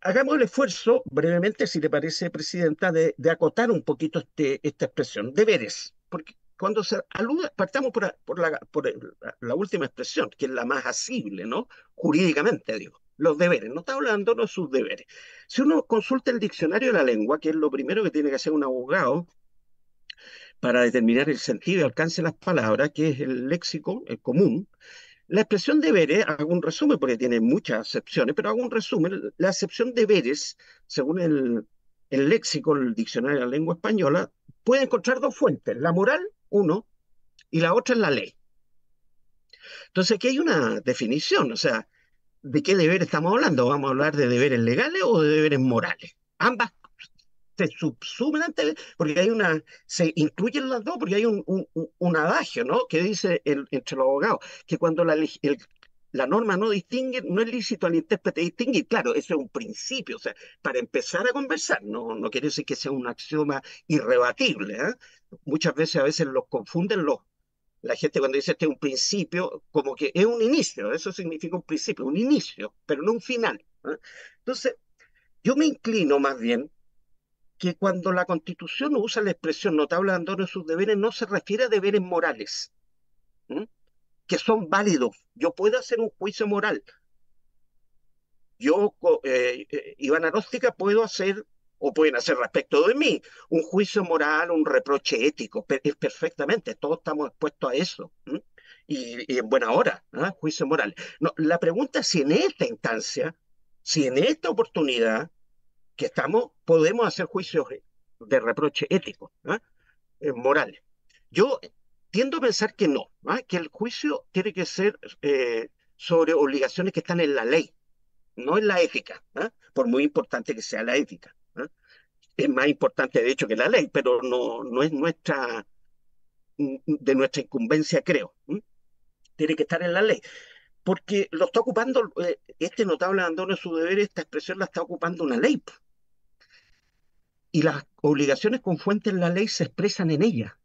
hagamos el esfuerzo, brevemente, si le parece, Presidenta, de, acotar un poquito este, esta expresión, deberes, porque cuando se alude, partamos por, la, última expresión, que es la más asible, ¿no? Jurídicamente, digo, los deberes, no está hablando de sus deberes. Si uno consulta el diccionario de la lengua, que es lo primero que tiene que hacer un abogado, para determinar el sentido y alcance de las palabras, que es el léxico el común. La expresión deberes, hago un resumen porque tiene muchas acepciones, pero hago un resumen. La acepción deberes, según el, léxico, el diccionario de la lengua española, puede encontrar dos fuentes, la moral, uno, y la otra es la ley. Entonces aquí hay una definición, o sea, ¿de qué deber estamos hablando? ¿Vamos a hablar de deberes legales o de deberes morales? Ambas se subsumen porque hay una, se incluyen las dos, porque hay un, un, adagio, ¿no? Que dice el, entre los abogados, que cuando la, norma no distingue, no es lícito al intérprete distinguir. Claro, eso es un principio, o sea, para empezar a conversar, no, no quiere decir que sea un axioma irrebatible. ¿eh? Muchas veces a veces los confunden los, la gente cuando dice este es un principio, como que es un inicio, eso significa un principio, un inicio, pero no un final. ¿eh? Entonces, yo me inclino más bien que cuando la Constitución usa la expresión notable abandono de sus deberes, no se refiere a deberes morales, que son válidos. Yo puedo hacer un juicio moral. Yo, eh, eh puedo hacer, o pueden hacer respecto de mí, un juicio moral, un reproche ético, es perfectamente, todos estamos expuestos a eso. Y, en buena hora, ¿ah? juicio moral. la pregunta es si en esta instancia, si en esta oportunidad, que estamos, podemos hacer juicios de reproche ético, morales ¿ah? eh, moral. Yo tiendo a pensar que no, ¿ah? que el juicio tiene que ser eh, sobre obligaciones que están en la ley, no en la ética, ¿ah? por muy importante que sea la ética. Es más importante, de hecho, que la ley, pero no, no es nuestra, de nuestra incumbencia, creo. Tiene que estar en la ley porque lo está ocupando, eh, este notable abandono de su deber, esta expresión la está ocupando una ley y las obligaciones con fuente en la ley se expresan en ella.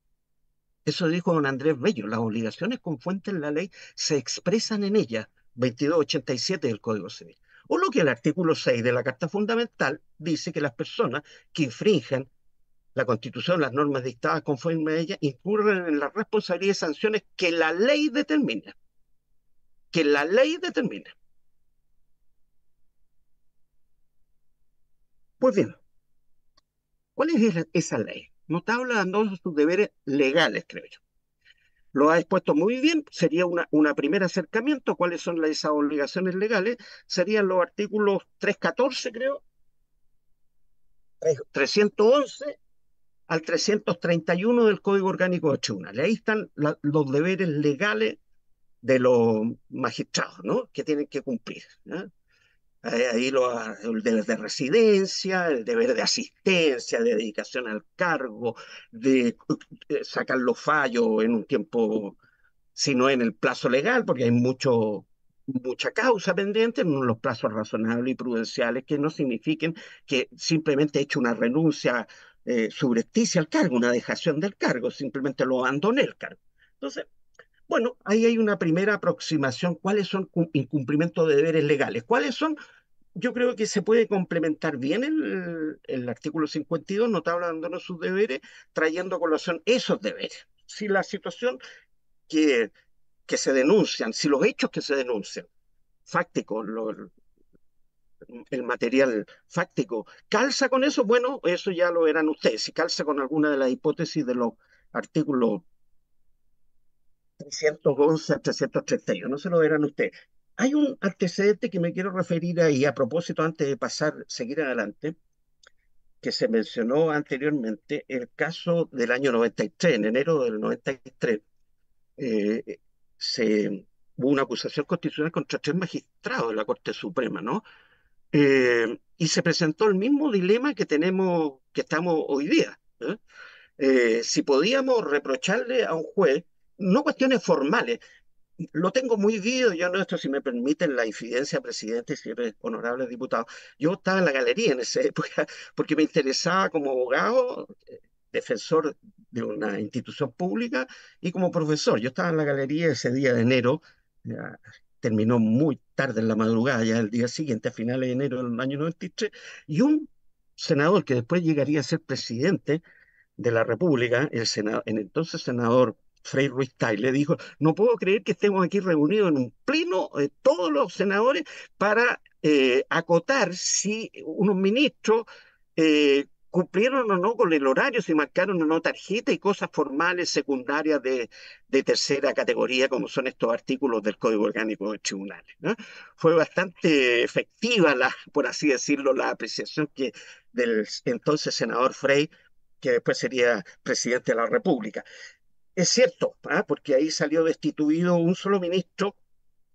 Eso dijo don Andrés Bello, las obligaciones con fuente en la ley se expresan en ella, 2287 del Código Civil. O lo que el artículo 6 de la Carta Fundamental dice que las personas que infringen la Constitución, las normas dictadas conforme a ella, incurren en la responsabilidades y sanciones que la ley determina. Que la ley determina. Pues bien, ¿Cuál es esa ley? No está hablando de sus deberes legales, creo yo. Lo ha expuesto muy bien, sería un primer acercamiento, cuáles son esas obligaciones legales, serían los artículos 314, creo, 311 al 331 del Código Orgánico de Tribunales. Ahí están los deberes legales de los magistrados, ¿no? Que tienen que cumplir. ¿no? Ahí lo, el deber de residencia, el deber de asistencia, de dedicación al cargo, de, eh, sacar los fallos en un tiempo, sino en el plazo legal, porque hay mucho, mucha causa pendiente, en los plazos razonables y prudenciales que no signifiquen que simplemente he hecho una renuncia eh, al cargo, una dejación del cargo, simplemente lo abandoné el cargo. Entonces, bueno, ahí hay una primera aproximación. ¿Cuáles son incumplimientos de deberes legales? ¿Cuáles son? Yo creo que se puede complementar bien el, artículo 52, No está hablando de sus deberes, trayendo a colación esos deberes. Si la situación que, que se denuncian, si los hechos que se denuncian, fácticos, el material fáctico, calza con eso, bueno, eso ya lo verán ustedes. Si calza con alguna de las hipótesis de los artículos 311 a no se lo verán ustedes. Hay un antecedente que me quiero referir ahí a propósito antes de pasar, seguir adelante, que se mencionó anteriormente, el caso del año 93, en enero del 93, eh, se, hubo una acusación constitucional contra tres magistrados de la Corte Suprema, ¿no? Eh, y se presentó el mismo dilema que tenemos, que estamos hoy día. ¿eh? si podíamos reprocharle a un juez no cuestiones formales. Lo tengo muy vivido, yo no, estoy, si me permiten la infidencia, presidente y honorables diputado. Yo estaba en la galería en ese época porque me interesaba como abogado, eh, defensor de una institución pública y como profesor. Yo estaba en la galería ese día de enero, terminó muy tarde en la madrugada, ya el día siguiente, a finales de enero del año 93, y un senador que después llegaría a ser presidente de la República, el, senador, en entonces senador Frei Ruiz Tay le dijo, no puedo creer que estemos aquí reunidos en un pleno, de eh, todos los senadores, para eh, acotar si unos ministros eh, cumplieron o no con el horario, si marcaron o no tarjeta y cosas formales secundarias de, tercera categoría, como son estos artículos del Código Orgánico de Tribunales. Fue bastante efectiva, la, por así decirlo, la apreciación que del entonces senador Frey, que después sería presidente de la República. Es cierto, ¿ah? porque ahí salió destituido un solo ministro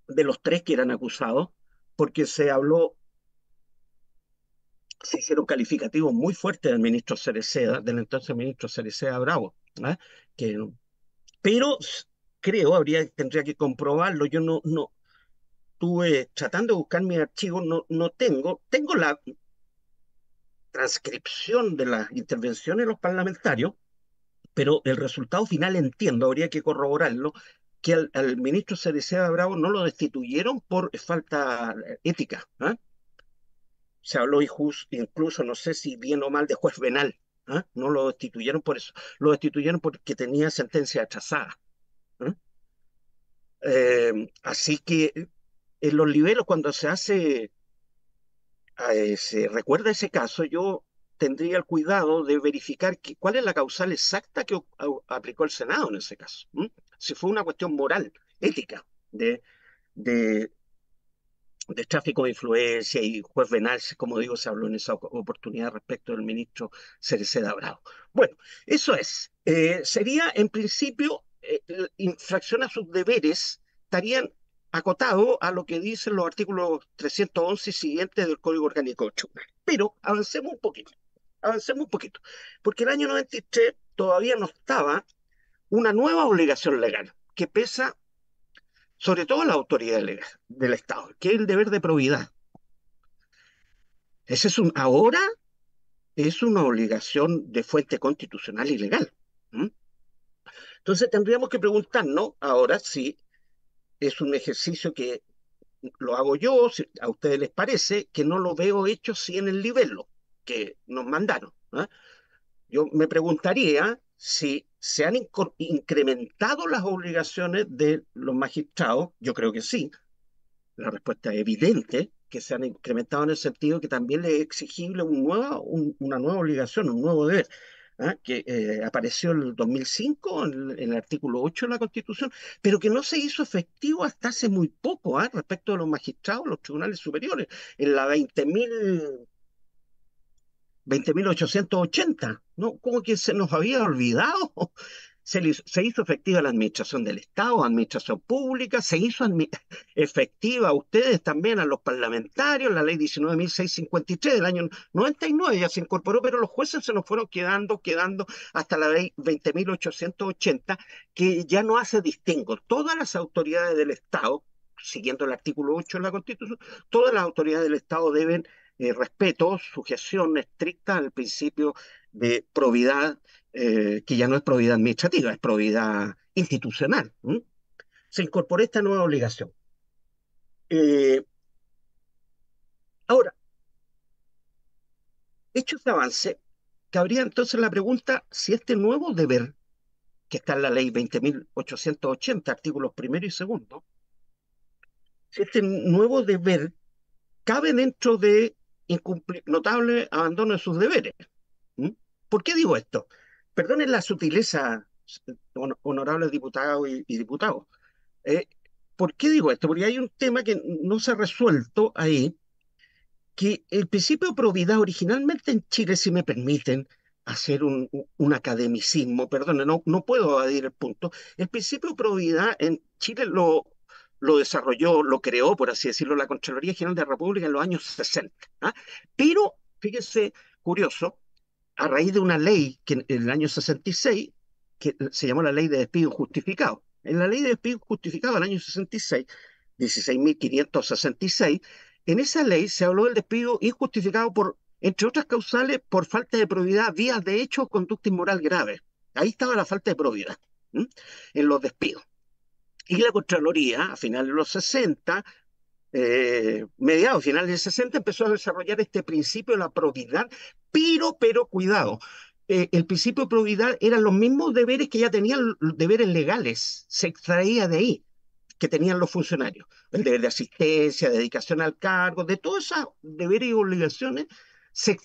de los tres que eran acusados, porque se habló, se hicieron calificativos muy fuertes del ministro Cereceda, del entonces ministro Cereceda Bravo, ¿ah? que, pero creo, habría, tendría que comprobarlo, yo no, no estuve tratando de buscar mi archivo, no, no tengo, tengo la transcripción de las intervenciones de los parlamentarios, pero el resultado final entiendo, habría que corroborarlo, que al, ministro Cereceda Bravo no lo destituyeron por falta ética. ¿ah? Se habló incluso, no sé si bien o mal, de juez venal. ¿ah? No lo destituyeron por eso. Lo destituyeron porque tenía sentencia atrasada. ¿ah? Em, así que en los liberos, cuando se hace, eh, se recuerda ese caso, yo tendría el cuidado de verificar cuál es la causal exacta que aplicó el Senado en ese caso. Si fue una cuestión moral, ética, de, de, tráfico de influencia y juez venal, como digo, se habló en esa oportunidad respecto del ministro Cereceda Bravo. Bueno, eso es. Eh, sería, en principio, eh, infracción a sus deberes estarían acotado a lo que dicen los artículos 311 y siguientes del Código Orgánico 8. Pero avancemos un poquito avancemos un poquito, porque el año 93 todavía no estaba una nueva obligación legal que pesa sobre todo la autoridad legal del Estado, que es el deber de probidad. Ese es un, ahora es una obligación de fuente constitucional y legal. Entonces tendríamos que preguntarnos ahora si es un ejercicio que lo hago yo, si a ustedes les parece, que no lo veo hecho si en el libelo que nos mandaron. Yo me preguntaría si se han incrementado las obligaciones de los magistrados. Yo creo que sí. La respuesta es evidente que se han incrementado en el sentido que también le es exigible un una nueva obligación, un nuevo deber. ¿ah? que eh, apareció en el 2005 en, el artículo 8 de la Constitución, pero que no se hizo efectivo hasta hace muy poco ¿ah? respecto de los magistrados, los tribunales superiores. En la 20.000 20.880, ¿no? Como que se nos había olvidado. Se, hizo efectiva la administración del Estado, administración pública, se hizo efectiva a ustedes también, a los parlamentarios, la ley 19.653 del año 99 ya se incorporó, pero los jueces se nos fueron quedando, quedando hasta la ley 20.880, que ya no hace distingo. Todas las autoridades del Estado, siguiendo el artículo 8 de la Constitución, todas las autoridades del Estado deben eh, respeto, sujeción estricta al principio de probidad, eh, que ya no es probidad administrativa, es probidad institucional. Se incorpora esta nueva obligación. Eh, ahora, hecho este avance, cabría entonces la pregunta si este nuevo deber, que está en la ley 20.880, artículos primero y segundo, si este nuevo deber cabe dentro de notable abandono de sus deberes. ¿Por qué digo esto? Perdonen la sutileza, honorables diputados y, diputados. Eh, ¿Por qué digo esto? Porque hay un tema que no se ha resuelto ahí, que el principio de probidad originalmente en Chile, si me permiten hacer un, un academicismo, perdone, no, no puedo evadir el punto, el principio de probidad en Chile lo lo desarrolló, lo creó, por así decirlo, la Contraloría General de la República en los años 60. ¿ah? Pero, fíjense, curioso, a raíz de una ley que en el año 66, que se llamó la ley de despido Justificado, En la ley de despido Justificado del año 66, 16.566, en esa ley se habló del despido injustificado por, entre otras causales, por falta de probidad, vías de hecho o conducta inmoral grave. Ahí estaba la falta de probidad en los despidos. Y la Contraloría, a finales de los 60, eh, mediados, finales de los 60, empezó a desarrollar este principio de la probidad, pero, pero, cuidado, eh, el principio de probidad eran los mismos deberes que ya tenían deberes legales, se extraía de ahí que tenían los funcionarios, el deber de asistencia, dedicación al cargo, de todos esos deberes y obligaciones, se,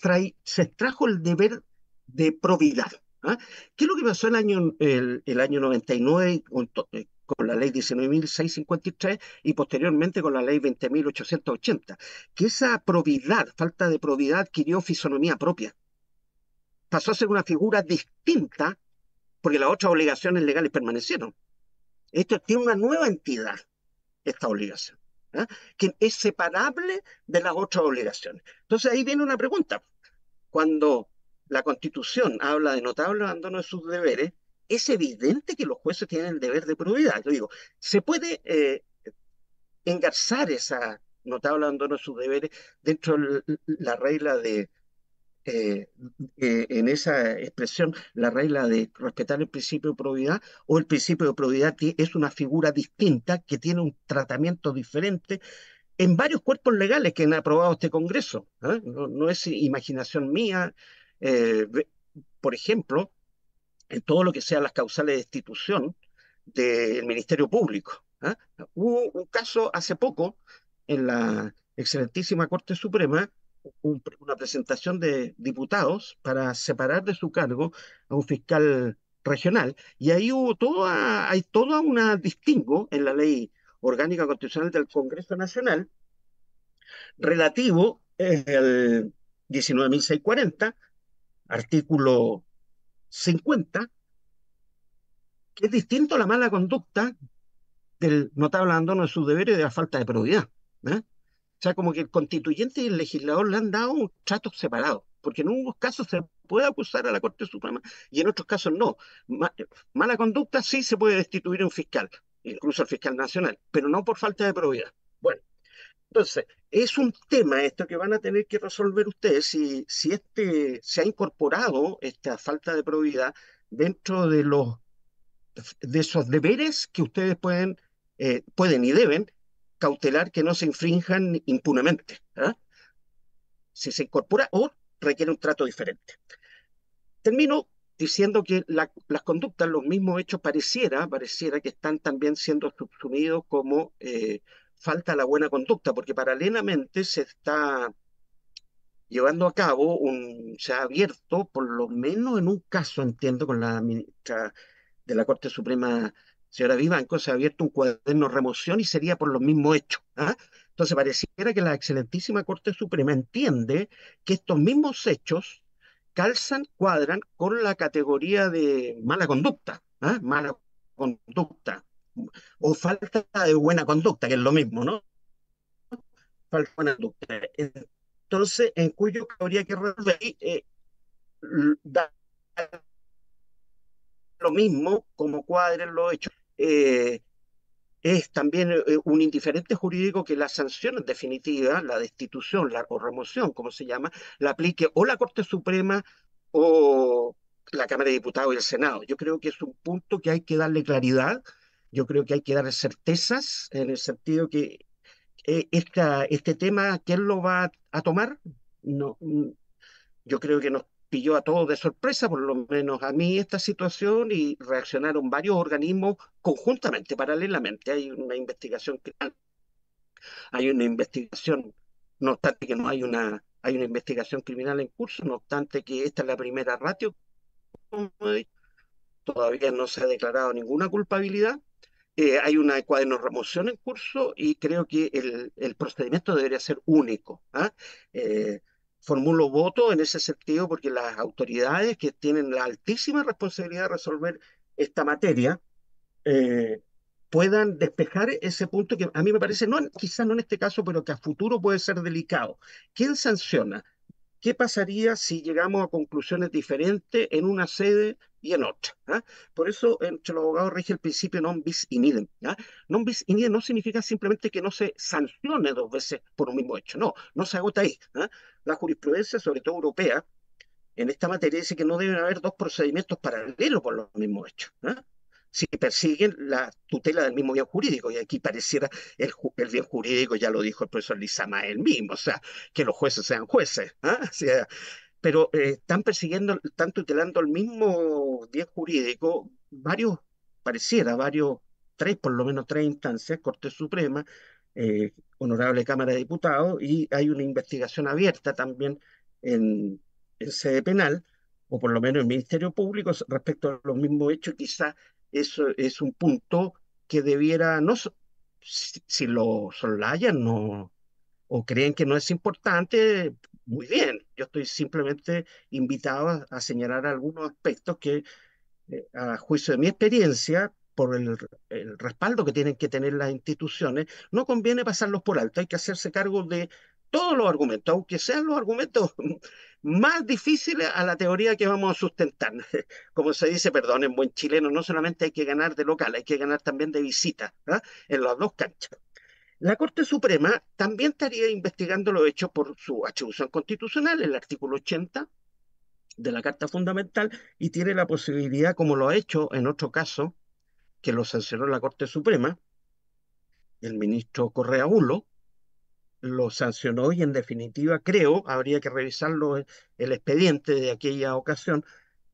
se extrajo el deber de probidad. ¿ah? ¿Qué es lo que pasó el año, el, año 99 con, eh, con la ley 19.653 y posteriormente con la ley 20.880, que esa probidad, falta de probidad, adquirió fisonomía propia. Pasó a ser una figura distinta porque las otras obligaciones legales permanecieron. Esto tiene una nueva entidad, esta obligación, ¿eh? que es separable de las otras obligaciones. Entonces ahí viene una pregunta. Cuando la Constitución habla de notable abandono de sus deberes, es evidente que los jueces tienen el deber de probidad. Yo digo, se puede eh, engarzar esa notable abandono de sus deberes dentro de la regla de, eh, eh, en esa expresión, la regla de respetar el principio de probidad o el principio de probidad es una figura distinta que tiene un tratamiento diferente en varios cuerpos legales que han aprobado este Congreso. no, es imaginación mía. por ejemplo, en todo lo que sean las causales de destitución del Ministerio Público. ¿ah? Hubo un caso hace poco en la excelentísima Corte Suprema, una presentación de diputados para separar de su cargo a un fiscal regional. Y ahí hubo toda, hay toda una distingo en la ley orgánica constitucional del Congreso Nacional relativo eh, al 19.640, artículo se encuentra que es distinto la mala conducta del notable abandono de sus deberes de la falta de probidad. ¿eh? O sea, como que el constituyente y el legislador le han dado un trato separado, porque en unos casos se puede acusar a la Corte Suprema y en otros casos no. Mala conducta sí se puede destituir a un fiscal, incluso al fiscal nacional, pero no por falta de probidad. Entonces, es un tema esto que van a tener que resolver ustedes si, si este, se ha incorporado esta falta de probidad dentro de, los, de esos deberes que ustedes pueden, eh, pueden y deben cautelar que no se infrinjan impunemente. ¿ah? Si se incorpora o requiere un trato diferente. Termino diciendo que las conductas, los mismos hechos, pareciera, pareciera que están también siendo subsumidos como... Eh, falta la buena conducta, porque paralelamente se está llevando a cabo un, se ha abierto, por lo menos en un caso, entiendo, con la ministra de la Corte Suprema, señora Vivanco, se ha abierto un cuaderno de remoción y sería por los mismos hechos. ¿ah? Entonces, pareciera que la excelentísima Corte Suprema entiende que estos mismos hechos calzan, cuadran con la categoría de mala conducta, ¿ah? mala conducta o falta de buena conducta, que es lo mismo, ¿no? Falta de buena conducta. Entonces, en cuyo habría que resolver eh, lo mismo como cuadren lo hecho. Eh, es también eh, un indiferente jurídico que las sanciones definitiva la destitución la, o remoción, como se llama, la aplique o la Corte Suprema o la Cámara de Diputados y el Senado. Yo creo que es un punto que hay que darle claridad yo creo que hay que dar certezas en el sentido que eh, este tema, ¿quién lo va a tomar? No, mm, yo creo que nos pilló a todos de sorpresa, por lo menos a mí, esta situación y reaccionaron varios organismos conjuntamente, paralelamente. Hay una investigación criminal, hay una investigación, no obstante que no hay una, hay una investigación criminal en curso, no obstante que esta es la primera ratio, todavía no se ha declarado ninguna culpabilidad. Eh, hay una remoción en curso y creo que el, procedimiento debería ser único. ¿ah? Eh, formulo voto en ese sentido porque las autoridades que tienen la altísima responsabilidad de resolver esta materia eh, puedan despejar ese punto que a mí me parece, no, quizás no en este caso, pero que a futuro puede ser delicado. ¿Quién sanciona? ¿Qué pasaría si llegamos a conclusiones diferentes en una sede y en otra. ¿ah? Por eso, entre los abogados rige el principio non bis in idem. Non bis in idem no significa simplemente que no se sancione dos veces por un mismo hecho. No, no se agota ahí. ¿ah? La jurisprudencia, sobre todo europea, en esta materia dice que no deben haber dos procedimientos paralelos por los mismos hechos. ¿ah? si persiguen la tutela del mismo bien jurídico. Y aquí pareciera el, bien jurídico, ya lo dijo el profesor Lizama él mismo, o sea, que los jueces sean jueces. ah pero eh, están persiguiendo, están tutelando el mismo bien jurídico, varios, pareciera, varios, tres, por lo menos tres instancias, Corte Suprema, eh, Honorable Cámara de Diputados, y hay una investigación abierta también en, sede penal, o por lo menos en Ministerio Público, respecto a los mismos hechos, quizás es, es un punto que debiera, no, si, lo soslayan o creen que no es importante, muy bien, yo estoy simplemente invitado a, señalar algunos aspectos que, eh, a juicio de mi experiencia, por el, el, respaldo que tienen que tener las instituciones, no conviene pasarlos por alto, hay que hacerse cargo de todos los argumentos, aunque sean los argumentos más difícil a la teoría que vamos a sustentar. Como se dice, perdón, en buen chileno, no solamente hay que ganar de local, hay que ganar también de visita, ¿ah? en las dos canchas. La Corte Suprema también estaría investigando lo hecho por su atribución constitucional, el artículo 80 de la Carta Fundamental, y tiene la posibilidad, como lo ha hecho en otro caso, que lo sancionó la Corte Suprema, el ministro Correa bulo lo sancionó y en definitiva creo, habría que revisarlo eh, el expediente de aquella ocasión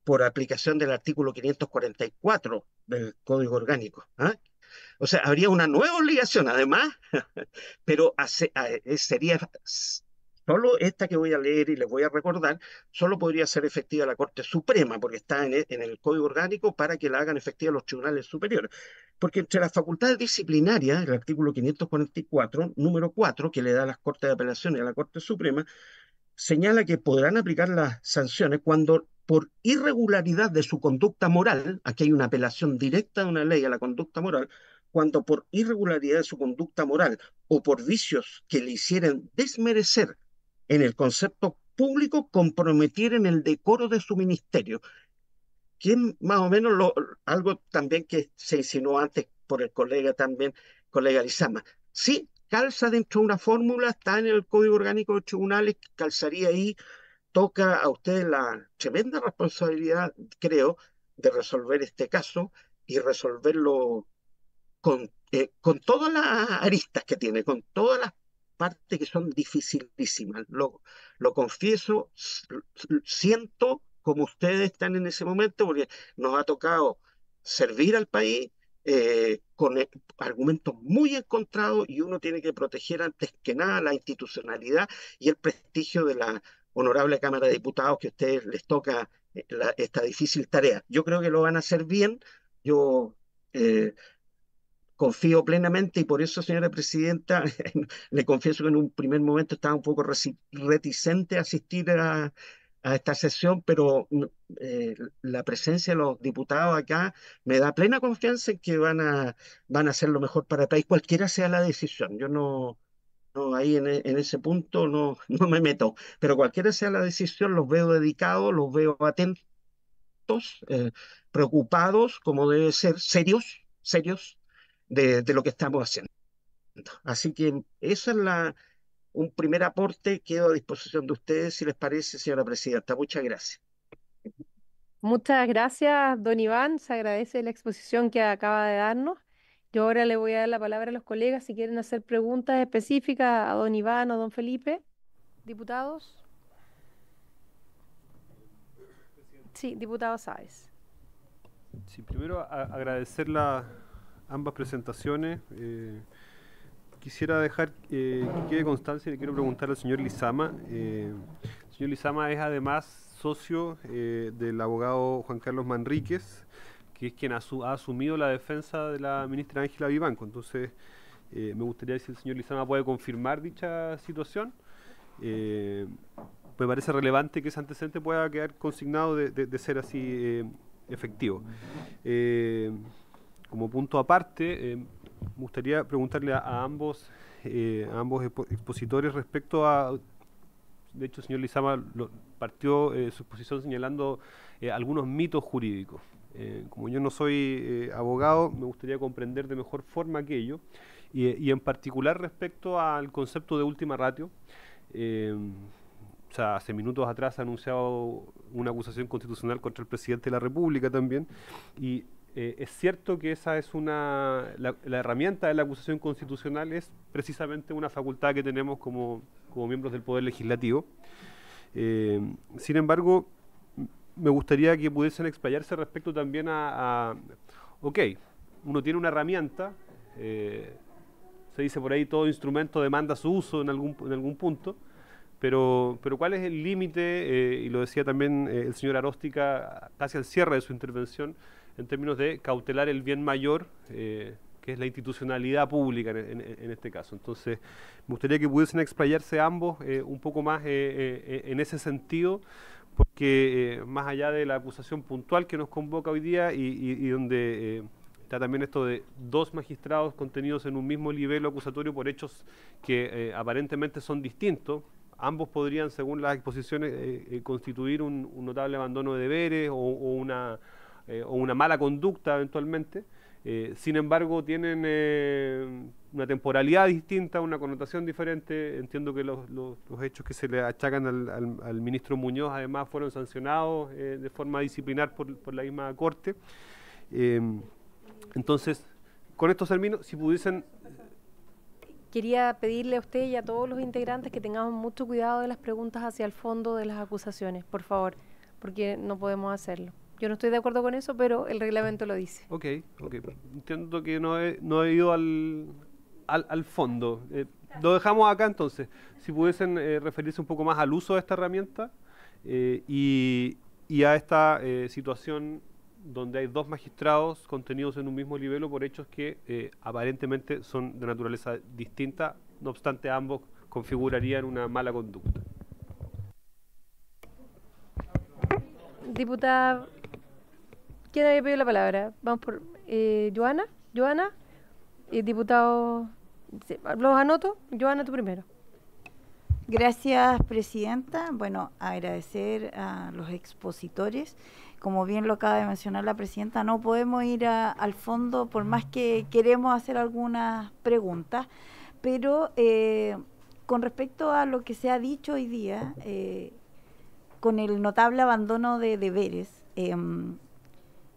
por aplicación del artículo 544 del Código Orgánico. ¿ah? O sea, habría una nueva obligación además, pero eh, sería solo esta que voy a leer y les voy a recordar, solo podría ser efectiva la Corte Suprema, porque está en e, el, Código Orgánico para que la hagan efectiva los tribunales superiores. Porque entre las facultades disciplinarias, el artículo 544, número 4, que le da a las Cortes de Apelación y a la Corte Suprema, señala que podrán aplicar las sanciones cuando por irregularidad de su conducta moral, aquí hay una apelación directa de una ley a la conducta moral, cuando por irregularidad de su conducta moral o por vicios que le hicieran desmerecer en el concepto público comprometer en el decoro de su ministerio. es más o menos lo, algo también que se insinuó antes por el colega también, colega Lizama? Sí, calza dentro de una fórmula, está en el Código Orgánico de Tribunales, calzaría ahí, toca a ustedes la tremenda responsabilidad, creo, de resolver este caso y resolverlo con, eh, con todas las aristas que tiene, con todas las partes que son dificilísimas. Lo, lo confieso, siento como ustedes están en ese momento, porque nos ha tocado servir al país eh, con eh, argumentos muy encontrados y uno tiene que proteger antes que nada la institucionalidad y el prestigio de la honorable Cámara de Diputados que a ustedes les toca eh, esta difícil tarea. Yo creo que lo van a hacer bien. Yo confío plenamente y por eso, señora presidenta, le confieso que en un primer momento estaba un poco reticente a asistir a, esta sesión, pero mm, eh, la presencia de los diputados acá me da plena confianza en que van a, van a hacer lo mejor para el país, cualquiera sea la decisión. Yo no, no ahí en, e, ese punto no, no me meto, pero cualquiera sea la decisión, los veo dedicados, los veo atentos, eh, preocupados, como debe ser, serios, serios, de, lo que estamos haciendo. Así que eso es la, un primer aporte. Quedo a disposición de ustedes, si les parece, señora presidenta. Muchas gracias. Muchas gracias, don Iván. Se agradece la exposición que acaba de darnos. Yo ahora le voy a dar la palabra a los colegas si quieren hacer preguntas específicas a don Iván o don Felipe. Diputados. Sí, diputado Sáez. Sí, primero agradecer la, ambas presentaciones. Eh, quisiera dejar eh, que quede constancia y le quiero preguntar al señor Lizama. el eh, señor Lizama es además socio del abogado Juan Carlos Manríquez, que es quien ha asumido la defensa de la ministra Ángela Vivanco. Entonces, me gustaría si el señor Lizama puede confirmar dicha situación. me parece relevante que ese antecedente pueda quedar consignado de, de ser así efectivo como punto aparte, eh, me gustaría preguntarle a, ambos, eh, ambos expositores respecto a, de hecho, el señor Lizama partió eh, su exposición señalando algunos mitos jurídicos. como yo no soy abogado, me gustaría comprender de mejor forma aquello, y, y en particular respecto al concepto de última ratio. O sea, hace minutos atrás ha anunciado una acusación constitucional contra el presidente de la República también, y eh, es cierto que esa es una. La, herramienta de la acusación constitucional es precisamente una facultad que tenemos como, miembros del Poder Legislativo. Eh, sin embargo, me gustaría que pudiesen explayarse respecto también a. ok, uno tiene una herramienta, eh, se dice por ahí todo instrumento demanda su uso en algún, punto. Pero, pero, ¿cuál es el límite? y lo decía también el señor Aróstica casi al cierre de su intervención en términos de cautelar el bien mayor, eh, que es la institucionalidad pública en, este caso. Entonces, me gustaría que pudiesen explayarse ambos eh, un poco más eh, en ese sentido, porque más allá de la acusación puntual que nos convoca hoy día y, donde está también esto de dos magistrados contenidos en un mismo nivel acusatorio por hechos que aparentemente son distintos, ambos podrían, según las exposiciones, constituir un, notable abandono de deberes o una eh, o una mala conducta eventualmente, eh, sin embargo tienen eh, una temporalidad distinta, una connotación diferente. Entiendo que los, los, hechos que se le achacan al, al, ministro Muñoz además fueron sancionados de forma disciplinar por, por la misma corte. Em, entonces, con esto termino, si pudiesen quería pedirle a usted y a todos los integrantes que tengamos mucho cuidado de las preguntas hacia el fondo de las acusaciones, por favor, porque no podemos hacerlo. Yo no estoy de acuerdo con eso, pero el reglamento lo dice. Ok, ok. Entiendo que no he, no he ido al, al, fondo. Eh, lo dejamos acá entonces. Si pudiesen eh, referirse un poco más al uso de esta herramienta eh, y, a esta situación donde hay dos magistrados contenidos en un mismo nivel por hechos que aparentemente son de naturaleza distinta, no obstante ambos configurarían una mala conducta. Diputada ¿Quién había pedido la palabra? Vamos por eh, Joana, Joana, El eh, diputado, los anoto, Joana tú primero. Gracias, presidenta. Bueno, agradecer a los expositores. Como bien lo acaba de mencionar la presidenta, no podemos ir al fondo por más que queremos hacer algunas preguntas, pero eh, con respecto a lo que se ha dicho hoy día, eh, con el notable abandono de deberes, em,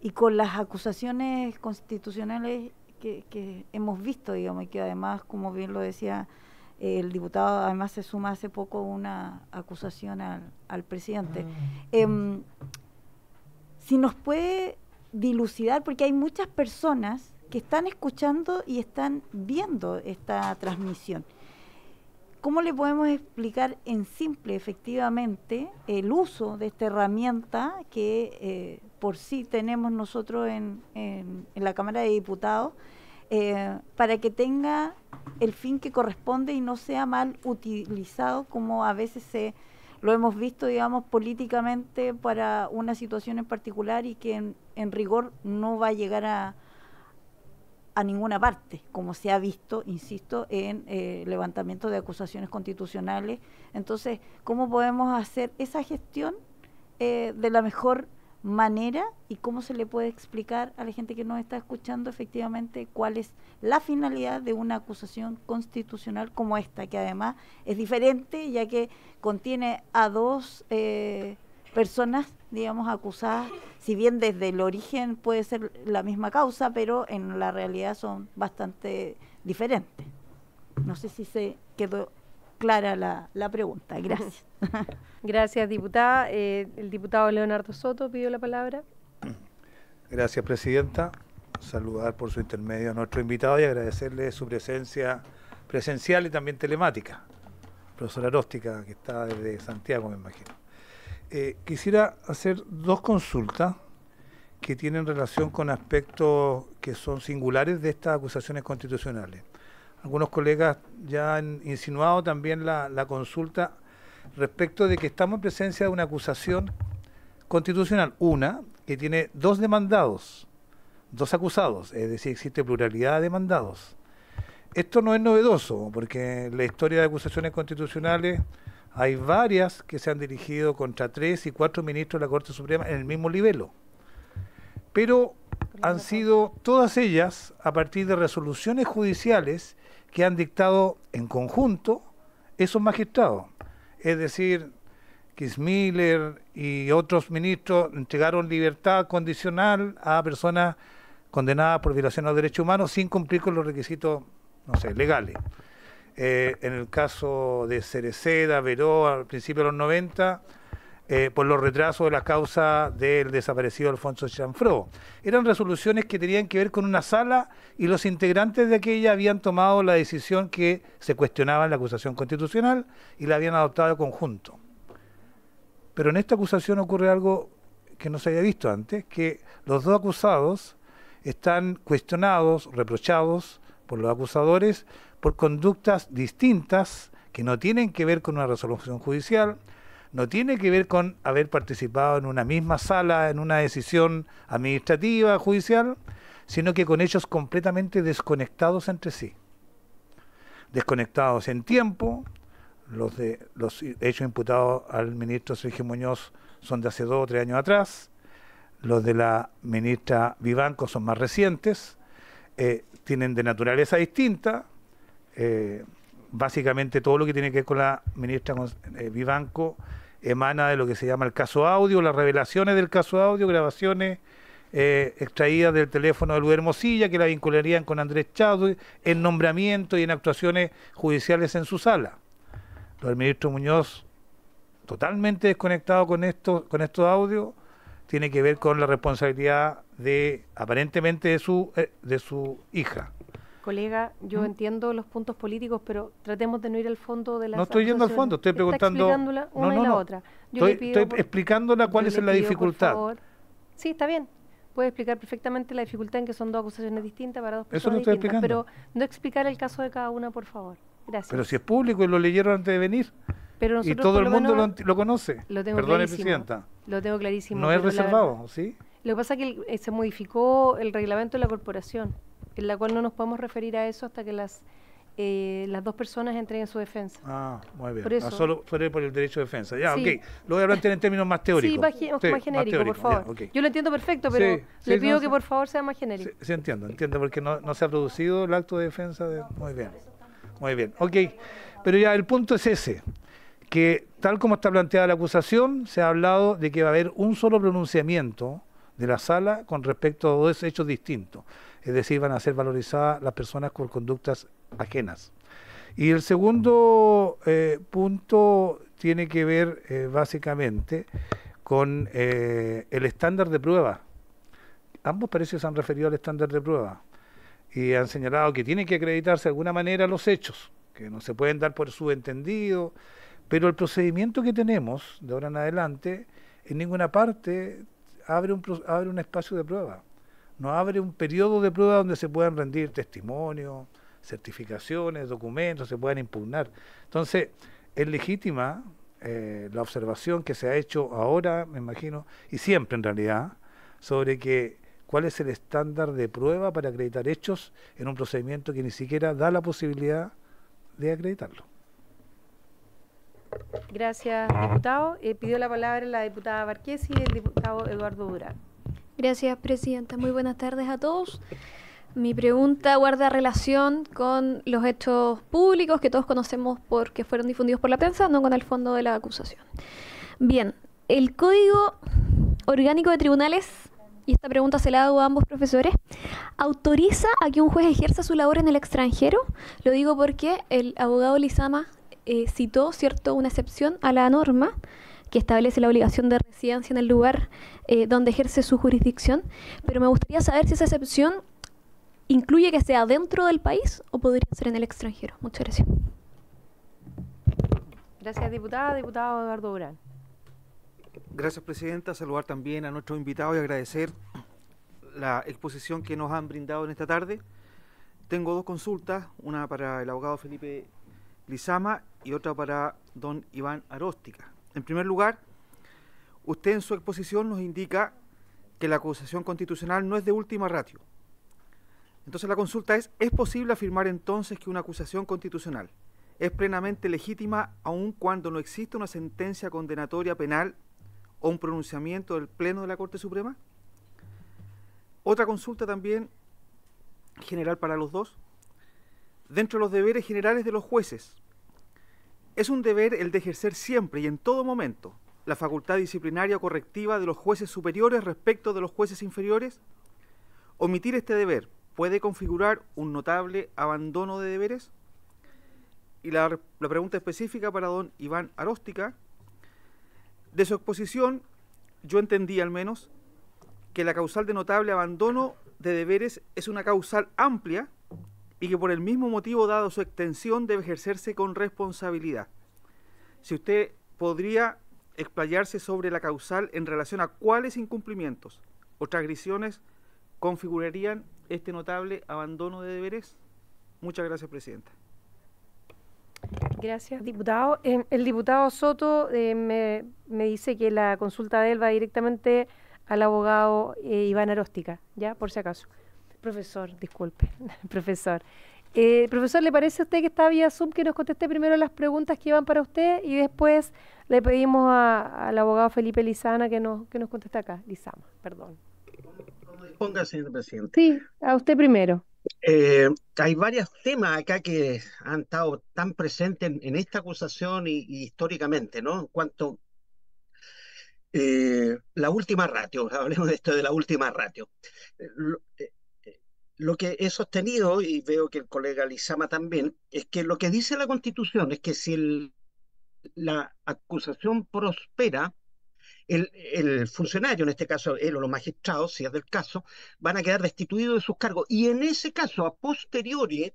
y con las acusaciones constitucionales que, hemos visto, digamos, y que además, como bien lo decía eh, el diputado, además se suma hace poco una acusación al, presidente. Ah, em, si nos puede dilucidar, porque hay muchas personas que están escuchando y están viendo esta transmisión. ¿Cómo le podemos explicar en simple, efectivamente, el uso de esta herramienta que eh, por sí tenemos nosotros en, la Cámara de Diputados, eh, para que tenga el fin que corresponde y no sea mal utilizado como a veces se lo hemos visto, digamos, políticamente para una situación en particular y que en, rigor no va a llegar a, a ninguna parte, como se ha visto, insisto, en eh, levantamiento de acusaciones constitucionales. Entonces, ¿cómo podemos hacer esa gestión eh, de la mejor manera y cómo se le puede explicar a la gente que nos está escuchando efectivamente cuál es la finalidad de una acusación constitucional como esta, que además es diferente ya que contiene a dos eh, personas, digamos, acusadas, si bien desde el origen puede ser la misma causa, pero en la realidad son bastante diferentes. No sé si se quedó clara la, la pregunta. Gracias. Gracias, diputada. Eh, el diputado Leonardo Soto pidió la palabra. Gracias, presidenta. Saludar por su intermedio a nuestro invitado y agradecerle su presencia presencial y también telemática. Profesora Róstica, que está desde Santiago, me imagino. Eh, quisiera hacer dos consultas que tienen relación con aspectos que son singulares de estas acusaciones constitucionales algunos colegas ya han insinuado también la, consulta respecto de que estamos en presencia de una acusación constitucional, una que tiene dos demandados, dos acusados, es decir, existe pluralidad de demandados. Esto no es novedoso, porque en la historia de acusaciones constitucionales hay varias que se han dirigido contra tres y cuatro ministros de la Corte Suprema en el mismo nivel. Pero han sido todas ellas a partir de resoluciones judiciales que han dictado en conjunto esos magistrados. Es decir, Miller y otros ministros entregaron libertad condicional a personas condenadas por violación a los derechos humanos sin cumplir con los requisitos, no sé, legales. Eh, en el caso de Cereceda, Veró, al principio de los 90, eh, por los retrasos de la causa del desaparecido Alfonso Chanfro. Eran resoluciones que tenían que ver con una sala y los integrantes de aquella habían tomado la decisión que se cuestionaba en la acusación constitucional y la habían adoptado en conjunto. Pero en esta acusación ocurre algo que no se había visto antes, que los dos acusados están cuestionados, reprochados por los acusadores por conductas distintas que no tienen que ver con una resolución judicial, no tiene que ver con haber participado en una misma sala, en una decisión administrativa, judicial, sino que con ellos completamente desconectados entre sí. Desconectados en tiempo, los, de, los hechos imputados al ministro Sergio Muñoz son de hace dos o tres años atrás, los de la ministra Vivanco son más recientes, eh, tienen de naturaleza distinta, eh, básicamente todo lo que tiene que ver con la ministra eh, Vivanco emana de lo que se llama el caso audio, las revelaciones del caso audio, grabaciones eh, extraídas del teléfono de Luis Hermosilla, que la vincularían con Andrés Chávez en nombramiento y en actuaciones judiciales en su sala. El ministro Muñoz, totalmente desconectado con, esto, con estos audios, tiene que ver con la responsabilidad de, aparentemente, de su, eh, de su hija colega, yo entiendo los puntos políticos, pero tratemos de no ir al fondo de la. No estoy yendo al fondo, estoy preguntando. Explicándola una y la otra. estoy, explicándola cuál es la dificultad. Sí, está bien. Puede explicar perfectamente la dificultad en que son dos acusaciones distintas para dos personas Eso explicando, Pero no explicar el caso de cada una, por favor. Gracias. Pero si es público y lo leyeron antes de venir. Pero y todo el mundo lo, conoce. Lo tengo Presidenta. Lo tengo clarísimo. No es reservado, ¿sí? Lo que pasa es que eh, se modificó el reglamento de la corporación en la cual no nos podemos referir a eso hasta que las eh, las dos personas entren en su defensa. Ah, muy bien. Por solo, por el derecho de defensa. Ya, Lo voy a plantear en términos más teóricos. Sí, más, genérico, por favor. Yo lo entiendo perfecto, pero le pido que por favor sea más genérico. Sí, entiendo, entiendo, porque no, no, se ha producido el acto de defensa. De, muy bien. Muy bien. Ok. Pero ya, el punto es ese que tal como está planteada la acusación, se ha hablado de que va a haber un solo pronunciamiento de la sala con respecto a dos hechos distintos es decir, van a ser valorizadas las personas con conductas ajenas. Y el segundo eh, punto tiene que ver eh, básicamente con eh, el estándar de prueba. Ambos se han referido al estándar de prueba y han señalado que tiene que acreditarse de alguna manera los hechos, que no se pueden dar por subentendido, pero el procedimiento que tenemos de ahora en adelante en ninguna parte abre un, abre un espacio de prueba. No abre un periodo de prueba donde se puedan rendir testimonios, certificaciones, documentos, se puedan impugnar. Entonces, es legítima eh, la observación que se ha hecho ahora, me imagino, y siempre en realidad, sobre que cuál es el estándar de prueba para acreditar hechos en un procedimiento que ni siquiera da la posibilidad de acreditarlo. Gracias, diputado. Eh, pidió la palabra la diputada Barquesi y el diputado Eduardo Durán. Gracias, Presidenta. Muy buenas tardes a todos. Mi pregunta guarda relación con los hechos públicos que todos conocemos porque fueron difundidos por la prensa, no con el fondo de la acusación. Bien, el Código Orgánico de Tribunales, y esta pregunta se la hago a ambos profesores, ¿autoriza a que un juez ejerza su labor en el extranjero? Lo digo porque el abogado Lizama eh, citó, ¿cierto?, una excepción a la norma que establece la obligación de residencia en el lugar eh, donde ejerce su jurisdicción, pero me gustaría saber si esa excepción incluye que sea dentro del país o podría ser en el extranjero. Muchas gracias. Gracias, diputada. Diputado Eduardo Durán. Gracias, Presidenta. Saludar también a nuestros invitados y agradecer la exposición que nos han brindado en esta tarde. Tengo dos consultas, una para el abogado Felipe Lizama y otra para don Iván Aróstica. En primer lugar, usted en su exposición nos indica que la acusación constitucional no es de última ratio. Entonces la consulta es, ¿es posible afirmar entonces que una acusación constitucional es plenamente legítima aun cuando no existe una sentencia condenatoria penal o un pronunciamiento del Pleno de la Corte Suprema? Otra consulta también general para los dos. Dentro de los deberes generales de los jueces, es un deber el de ejercer siempre y en todo momento la facultad disciplinaria o correctiva de los jueces superiores respecto de los jueces inferiores. Omitir este deber puede configurar un notable abandono de deberes. Y la, pregunta específica para don Iván Aróstica, de su exposición yo entendí al menos que la causal de notable abandono de deberes es una causal amplia y que por el mismo motivo, dado su extensión, debe ejercerse con responsabilidad. Si usted podría explayarse sobre la causal en relación a cuáles incumplimientos o transgresiones configurarían este notable abandono de deberes. Muchas gracias, Presidenta. Gracias, diputado. Em, el diputado Soto em, me, dice que la consulta de él va directamente al abogado eh, Iván Aróstica, ya, por si acaso profesor, disculpe, profesor. Eh, profesor, ¿le parece a usted que está vía Zoom que nos conteste primero las preguntas que iban para usted y después le pedimos al abogado Felipe Lizana que nos, que nos conteste acá? Lizama, perdón. señor presidente. Sí, a usted primero. Eh, hay varios temas acá que han estado tan presentes en, esta acusación y, históricamente, ¿no? En cuanto eh, la última ratio, hablemos de esto de la última ratio. Eh, lo que he sostenido, y veo que el colega Lizama también, es que lo que dice la Constitución es que si la acusación prospera, el, funcionario, en este caso él o los magistrados, si es del caso, van a quedar destituidos de sus cargos. Y en ese caso, a posteriori,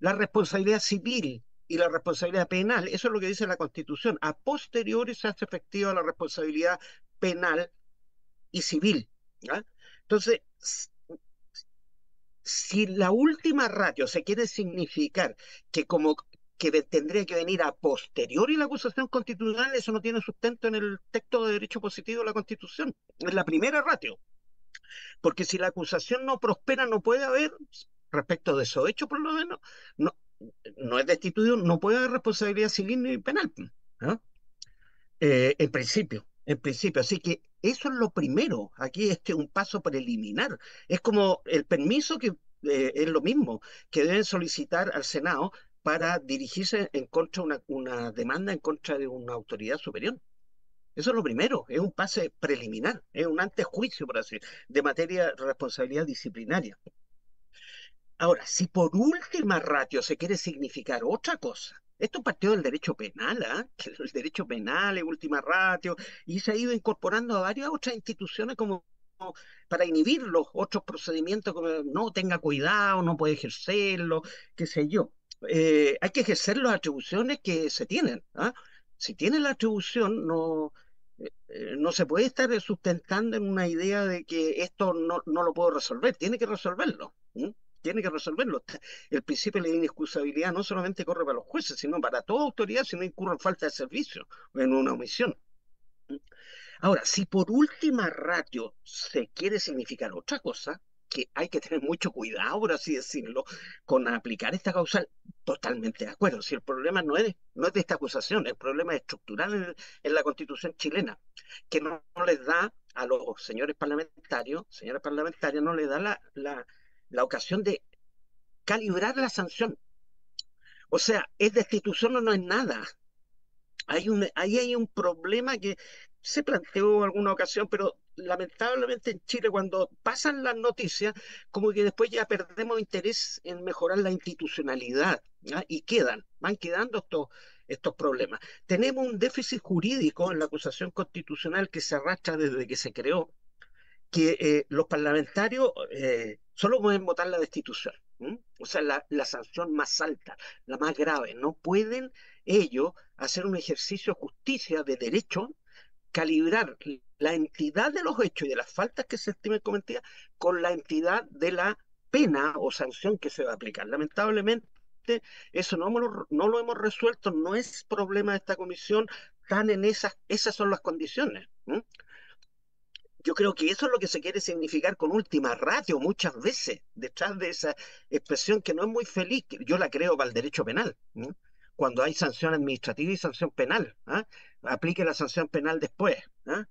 la responsabilidad civil y la responsabilidad penal, eso es lo que dice la Constitución, a posteriori se hace efectiva la responsabilidad penal y civil. Entonces, si la última ratio se quiere significar que como que tendría que venir a posteriori la acusación constitucional, eso no tiene sustento en el texto de derecho positivo de la Constitución, es la primera ratio. Porque si la acusación no prospera, no puede haber, respecto de eso hecho por lo menos, no, no es destituido, no puede haber responsabilidad civil ni penal. Eh, en principio, en principio. Así que eso es lo primero. Aquí este es un paso preliminar. Es como el permiso que eh, es lo mismo, que deben solicitar al Senado para dirigirse en contra de una, demanda en contra de una autoridad superior. Eso es lo primero, es un pase preliminar, es un antejuicio, por así de materia de responsabilidad disciplinaria. Ahora, si por última ratio se quiere significar otra cosa, esto partió del derecho penal, ¿ah? el derecho penal es última ratio, y se ha ido incorporando a varias otras instituciones como para inhibir los otros procedimientos, como no tenga cuidado, no puede ejercerlo, qué sé yo. Eh, hay que ejercer las atribuciones que se tienen. ¿ah? Si tiene la atribución, no, eh, eh, no se puede estar sustentando en una idea de que esto no, no lo puedo resolver, tiene que resolverlo tiene que resolverlo. El principio de la inexcusabilidad no solamente corre para los jueces, sino para toda autoridad si no incurre en falta de servicio en una omisión. Ahora, si por última ratio se quiere significar otra cosa, que hay que tener mucho cuidado, por así decirlo, con aplicar esta causal, totalmente de acuerdo. Si el problema no es, de esta acusación, el problema es estructural en, la constitución chilena, que no, les da a los señores parlamentarios, señoras parlamentarias, no les da la, la ocasión de calibrar la sanción. O sea, es destitución o no es nada. Hay un, ahí hay un problema que se planteó en alguna ocasión, pero lamentablemente en Chile cuando pasan las noticias, como que después ya perdemos interés en mejorar la institucionalidad y quedan, van quedando estos, estos problemas. Tenemos un déficit jurídico en la acusación constitucional que se arrastra desde que se creó que eh, los parlamentarios eh, solo pueden votar la destitución, o sea, la, sanción más alta, la más grave. No pueden ellos hacer un ejercicio de justicia, de derecho, calibrar la entidad de los hechos y de las faltas que se estimen cometidas con la entidad de la pena o sanción que se va a aplicar. Lamentablemente, eso no, lo, no lo hemos resuelto, no es problema de esta comisión, están en esas, esas son las condiciones. Yo creo que eso es lo que se quiere significar con última ratio muchas veces, detrás de esa expresión que no es muy feliz, yo la creo para el derecho penal, cuando hay sanción administrativa y sanción penal. ¿ah? Aplique la sanción penal después. ¿ah?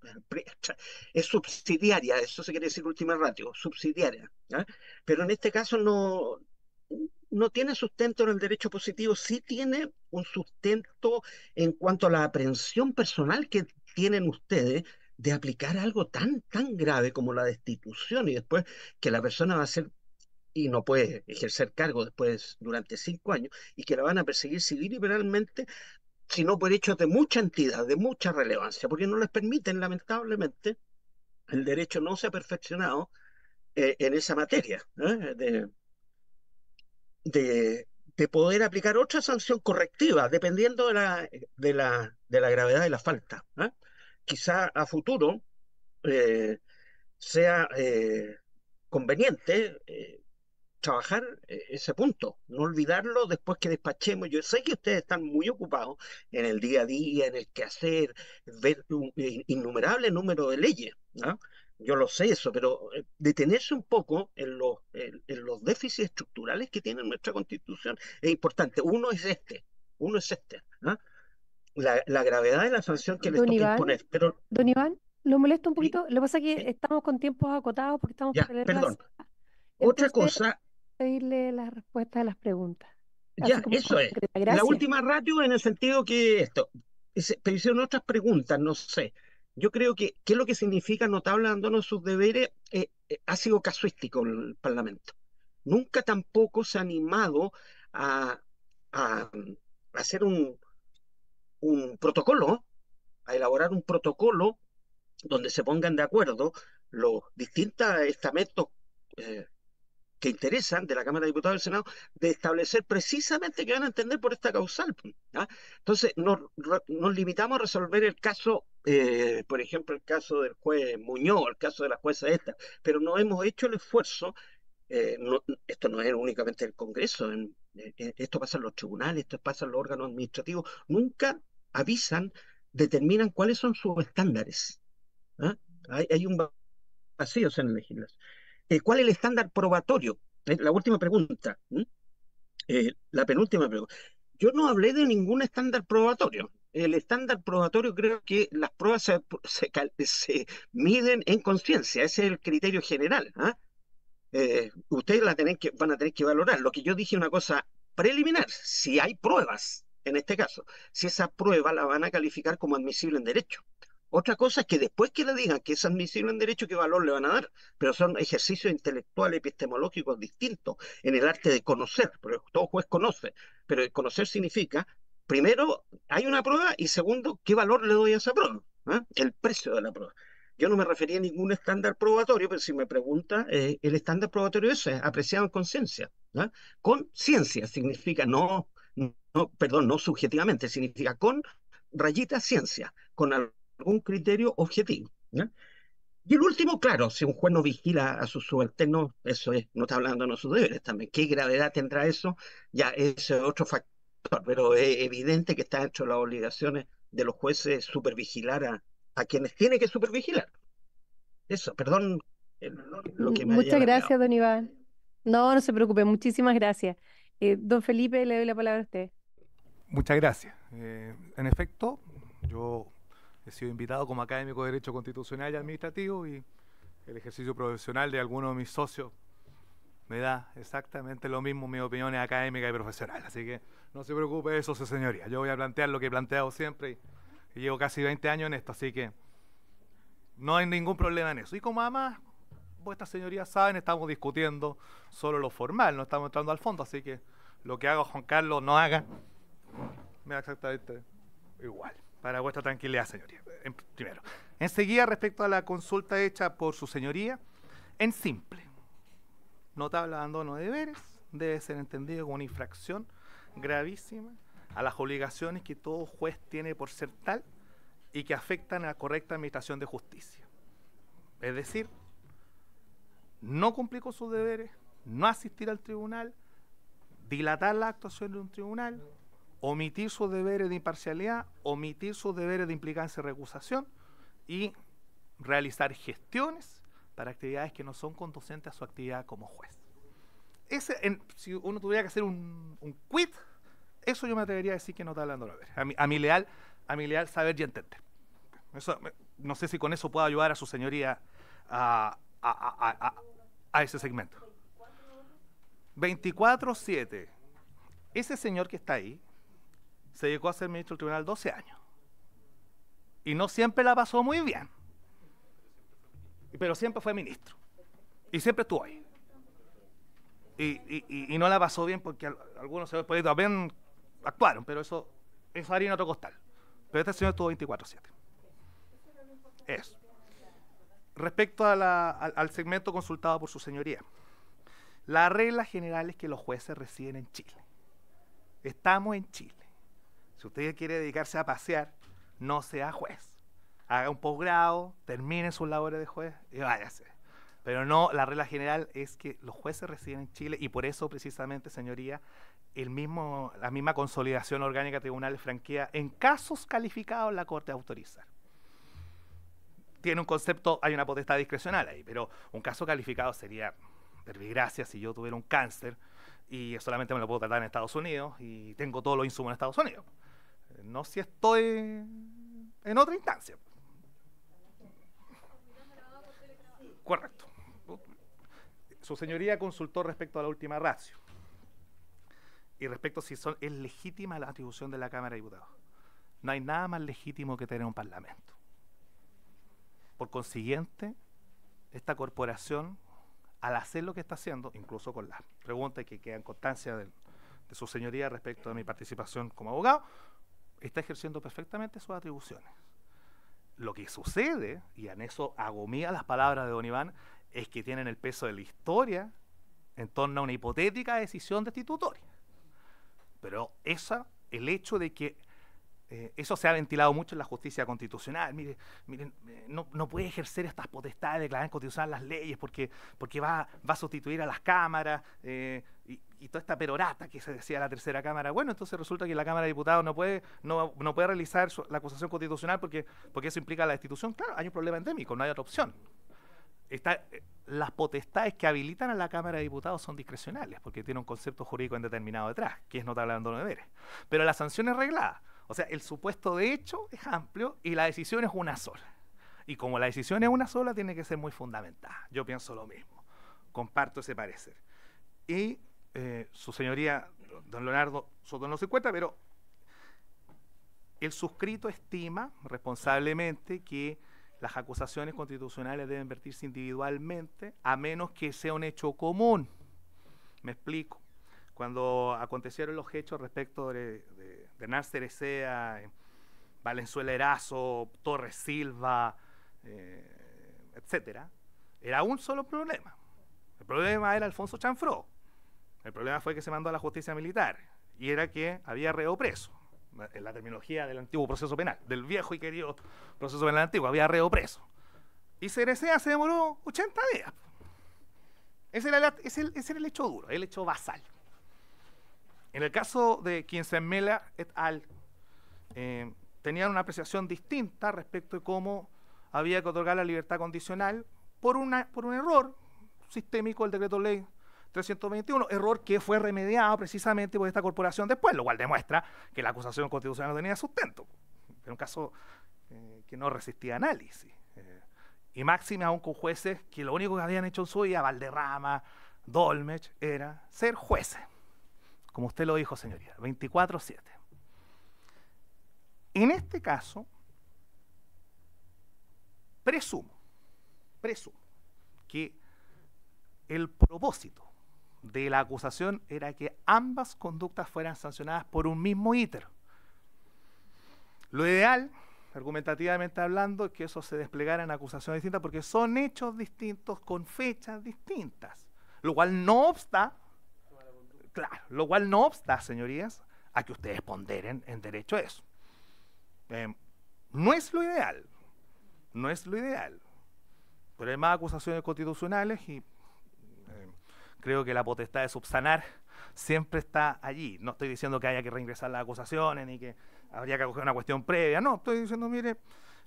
Es subsidiaria, eso se quiere decir última ratio, subsidiaria. ¿ah? Pero en este caso no, no tiene sustento en el derecho positivo, sí tiene un sustento en cuanto a la aprehensión personal que tienen ustedes de aplicar algo tan, tan grave como la destitución y después que la persona va a ser y no puede ejercer cargo después durante cinco años y que la van a perseguir civil y penalmente, sino por hechos de mucha entidad, de mucha relevancia, porque no les permiten, lamentablemente, el derecho no se ha perfeccionado eh, en esa materia ¿eh? de, poder aplicar otra sanción correctiva, dependiendo de la, de la, de la gravedad de la falta. ¿eh? quizá a futuro eh, sea eh, conveniente eh, trabajar ese punto, no olvidarlo después que despachemos. Yo sé que ustedes están muy ocupados en el día a día, en el quehacer, ver un innumerable número de leyes. ¿no? Yo lo sé eso, pero detenerse un poco en los, los déficits estructurales que tiene nuestra constitución es importante. Uno es este, uno es este. ¿no? la, gravedad de la sanción que le toca imponer. Don Iván, lo molesto un poquito. Lo que pasa es que estamos con tiempos acotados porque estamos... Ya, perdón. Otra cosa... Pedirle las respuestas a las preguntas. ya, eso es. La última ratio en el sentido que esto. pero hicieron otras preguntas, no sé. Yo creo que qué es lo que significa notable abandono de sus deberes eh, eh, ha sido casuístico el Parlamento. Nunca tampoco se ha animado a, a hacer un, un protocolo, a elaborar un protocolo donde se pongan de acuerdo los distintos estamentos eh, que interesan de la Cámara de Diputados del Senado de establecer precisamente qué van a entender por esta causal. Entonces, nos, limitamos a resolver el caso, eh, por ejemplo, el caso del juez Muñoz, el caso de la jueza esta, pero no hemos hecho el esfuerzo. Eh, esto no es únicamente el Congreso, esto pasa en los tribunales, esto pasa en los órganos administrativos. Nunca avisan, determinan cuáles son sus estándares. ¿ah? Hay, un vacío en la legislación. Eh, ¿Cuál es el estándar probatorio? la última pregunta. Eh, la penúltima pregunta. Yo no hablé de ningún estándar probatorio. El estándar probatorio creo que las pruebas se, miden en conciencia. Ese es el criterio general. ¿ah? Eh, ustedes la tienen que, van a tener que valorar. Lo que yo dije es una cosa preliminar, si hay pruebas, en este caso, si esa prueba la van a calificar como admisible en derecho. Otra cosa es que después que le digan que es admisible en derecho, ¿qué valor le van a dar? Pero son ejercicios intelectuales, epistemológicos distintos en el arte de conocer, porque todo juez conoce, pero el conocer significa, primero, hay una prueba y segundo, ¿qué valor le doy a esa prueba? ¿Ah? El precio de la prueba. Yo no me refería a ningún estándar probatorio, pero si me pregunta, eh, el estándar probatorio es apreciado en conciencia. ¿ah? Con ciencia significa no no, perdón, no subjetivamente, significa con rayita ciencia, con algún criterio objetivo. Y el último, claro, si un juez no vigila a sus subalternos, eso es, no está hablando de sus deberes también. ¿Qué gravedad tendrá eso? Ya ese es otro factor, pero es evidente que está hecho las obligaciones de los jueces supervigilar a, a quienes tiene que supervigilar. Eso, perdón eh, lo que me Muchas gracias, don Iván. No, no se preocupe, muchísimas gracias. Eh, don Felipe, le doy la palabra a usted. Muchas gracias. Eh, en efecto, yo he sido invitado como académico de Derecho Constitucional y Administrativo y el ejercicio profesional de algunos de mis socios me da exactamente lo mismo mis opiniones académicas y profesionales. Así que no se preocupe eso, señoría. Yo voy a plantear lo que he planteado siempre y, y llevo casi 20 años en esto, así que no hay ningún problema en eso. Y como además, vuestras señorías saben, estamos discutiendo solo lo formal, no estamos entrando al fondo, así que lo que haga Juan Carlos no haga, me exactamente igual. Para vuestra tranquilidad, señoría. En, primero. Enseguida, respecto a la consulta hecha por su señoría, en simple, notable abandono de deberes debe ser entendido como una infracción gravísima a las obligaciones que todo juez tiene por ser tal y que afectan a la correcta administración de justicia. Es decir, no cumplir con sus deberes, no asistir al tribunal, dilatar la actuación de un tribunal, omitir sus deberes de imparcialidad, omitir sus deberes de implicancia y recusación y realizar gestiones para actividades que no son conducentes a su actividad como juez. Ese, si uno tuviera que hacer un, quit, eso yo me atrevería a decir que no está hablando la verdad. A mi, leal, a saber y entender. Eso, no sé si con eso puedo ayudar a su señoría a, a ese segmento. 24-7. Ese señor que está ahí, se llegó a ser ministro del tribunal 12 años. Y no siempre la pasó muy bien. Pero siempre fue ministro. Y siempre estuvo ahí. Y, no la pasó bien porque algunos se podido también actuaron, pero eso es harina otro costal. Pero este señor estuvo 24-7. Eso. Respecto al segmento consultado por su señoría, la regla general es que los jueces residen en Chile. Estamos en Chile. Si usted quiere dedicarse a pasear, no sea juez. Haga un posgrado, termine sus labores de juez y váyase. Pero no, la regla general es que los jueces residen en Chile y por eso precisamente, señoría, la misma consolidación orgánica de franquea en casos calificados la Corte autoriza. Tiene un concepto, hay una potestad discrecional ahí, pero un caso calificado sería, gracias si yo tuviera un cáncer y solamente me lo puedo tratar en Estados Unidos y tengo todos los insumos en Estados Unidos. No si estoy en otra instancia. Correcto. Su señoría consultó respecto a la última ratio y respecto a si son, es legítima la atribución de la Cámara de Diputados. No hay nada más legítimo que tener un parlamento. Por consiguiente, esta corporación, al hacer lo que está haciendo, incluso con las preguntas que quedan constancia de, de su señoría respecto a mi participación como abogado, está ejerciendo perfectamente sus atribuciones. Lo que sucede, y en eso agomía las palabras de Don Iván, es que tienen el peso de la historia en torno a una hipotética decisión destitutoria. Pero esa, el hecho de que eh, eso se ha ventilado mucho en la justicia constitucional. Mire, miren, eh, no, puede ejercer estas potestades de declarar constitucional las leyes porque, porque va, a sustituir a las cámaras eh, y, toda esta perorata que se decía la tercera cámara. Bueno, entonces resulta que la Cámara de Diputados no puede, no, puede realizar la acusación constitucional porque, porque eso implica la destitución. Claro, hay un problema endémico, no hay otra opción. las potestades que habilitan a la Cámara de Diputados son discrecionales, porque tiene un concepto jurídico indeterminado detrás, que es notable abandono de deberes. Pero la sanción es reglada. O sea, el supuesto de hecho es amplio y la decisión es una sola. Y como la decisión es una sola, tiene que ser muy fundamentada. Yo pienso lo mismo. Comparto ese parecer. Y eh, su señoría, don Leonardo Soto no se cuenta, pero el suscrito estima responsablemente que las acusaciones constitucionales deben vertirse individualmente, a menos que sea un hecho común. Me explico. Cuando acontecieron los hechos respecto de Bernard Cerecea, Valenzuela Erazo, Torres Silva, eh, etcétera, era un solo problema. El problema era Alfonso Chanfro, El problema fue que se mandó a la justicia militar y era que había reo preso. En la terminología del antiguo proceso penal, del viejo y querido proceso penal antiguo, había reo preso. Y Cerecea se demoró 80 días. Ese era, ese era el hecho duro, el hecho basal. En el caso de Mela et al., eh, tenían una apreciación distinta respecto de cómo había que otorgar la libertad condicional por, un error sistémico del decreto ley 321, error que fue remediado precisamente por esta corporación después, lo cual demuestra que la acusación constitucional no tenía sustento. Era un caso eh, que no resistía análisis. Eh, y máxima aún con jueces que lo único que habían hecho en su vida, Valderrama, Dolmech, era ser jueces como usted lo dijo, señoría, 24/7. En este caso, presumo, presumo que el propósito de la acusación era que ambas conductas fueran sancionadas por un mismo íter. Lo ideal, argumentativamente hablando, es que eso se desplegara en acusaciones distintas porque son hechos distintos con fechas distintas, lo cual no obsta Claro, lo cual no obsta, señorías, a que ustedes ponderen en derecho a eso. Eh, no es lo ideal, no es lo ideal, pero hay más acusaciones constitucionales y eh, creo que la potestad de subsanar siempre está allí. No estoy diciendo que haya que reingresar las acusaciones ni que habría que acoger una cuestión previa, no, estoy diciendo, mire,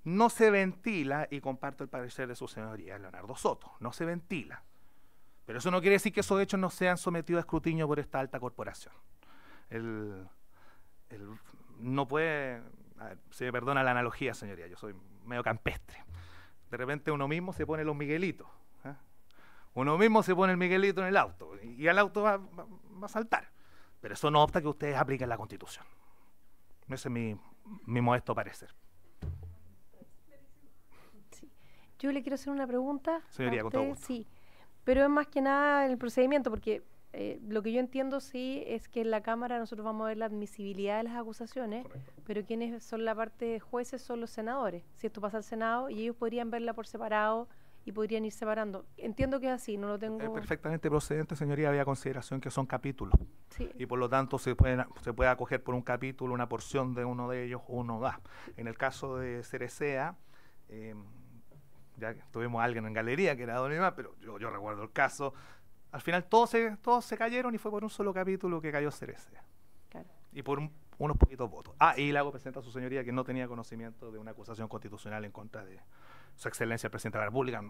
no se ventila, y comparto el parecer de su señoría, Leonardo Soto, no se ventila pero eso no quiere decir que esos hechos no sean sometidos a escrutinio por esta alta corporación. no puede, se me perdona la analogía, señoría, yo soy medio campestre. De repente uno mismo se pone los miguelitos. ¿eh? Uno mismo se pone el miguelito en el auto y el auto va, a saltar. Pero eso no opta que ustedes apliquen la Constitución. Ese es mi, modesto parecer. Yo le quiero hacer una pregunta. Señoría, Sí pero es más que nada el procedimiento, porque eh, lo que yo entiendo sí es que en la Cámara nosotros vamos a ver la admisibilidad de las acusaciones, pero quienes son la parte de jueces son los senadores. Si esto pasa al Senado, y ellos podrían verla por separado y podrían ir separando. Entiendo que es así, no lo tengo. Es perfectamente procedente, señoría, había consideración que son capítulos. Y por lo tanto se, pueden, se puede acoger por un capítulo una porción de uno de ellos uno da. En el caso de Cerecea, eh, ya tuvimos a alguien en galería que era Don pero yo, yo recuerdo el caso. Al final todos se, todos se cayeron y fue por un solo capítulo que cayó Cereza. Y por unos poquitos votos. Ah, y hago presenta a su señoría que no tenía conocimiento de una acusación constitucional en contra de su excelencia el presidente de la República.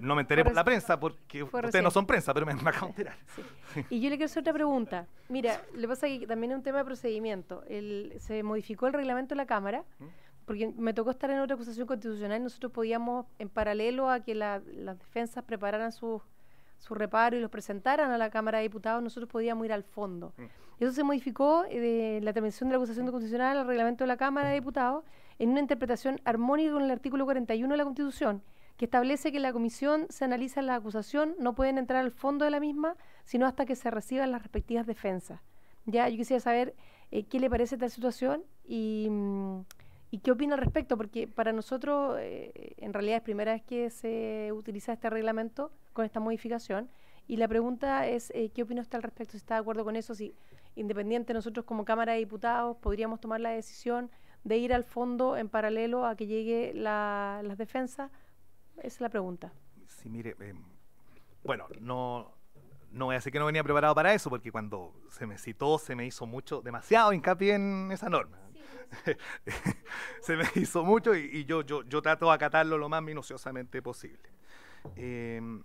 no me enteré por la prensa, porque ustedes no son prensa, pero me, acabo de enterar. Y yo le quiero hacer otra pregunta. Mira, le pasa que también es un tema de procedimiento. El, se modificó el reglamento de la Cámara. ¿Mm? porque me tocó estar en otra acusación constitucional, nosotros podíamos, en paralelo a que las defensas prepararan su, reparo y los presentaran a la Cámara de Diputados, nosotros podíamos ir al fondo. Mm. Eso se modificó eh, la terminación de la acusación mm. constitucional al reglamento de la Cámara de Diputados en una interpretación armónica con el artículo 41 de la Constitución, que establece que la comisión se analiza la acusación, no pueden entrar al fondo de la misma, sino hasta que se reciban las respectivas defensas. Ya, yo quisiera saber eh, qué le parece esta situación y... Mm, ¿Y qué opina al respecto? Porque para nosotros, eh, en realidad, es primera vez que se utiliza este reglamento con esta modificación. Y la pregunta es, eh, ¿qué opina usted al respecto? Si está de acuerdo con eso, si independiente nosotros como Cámara de Diputados podríamos tomar la decisión de ir al fondo en paralelo a que llegue la, las defensas. Esa es la pregunta. Sí, mire, em, bueno, no, no voy a decir que no venía preparado para eso, porque cuando se me citó se me hizo mucho, demasiado hincapié en esa norma. se me hizo mucho y, yo, yo, trato de acatarlo lo más minuciosamente posible. Em,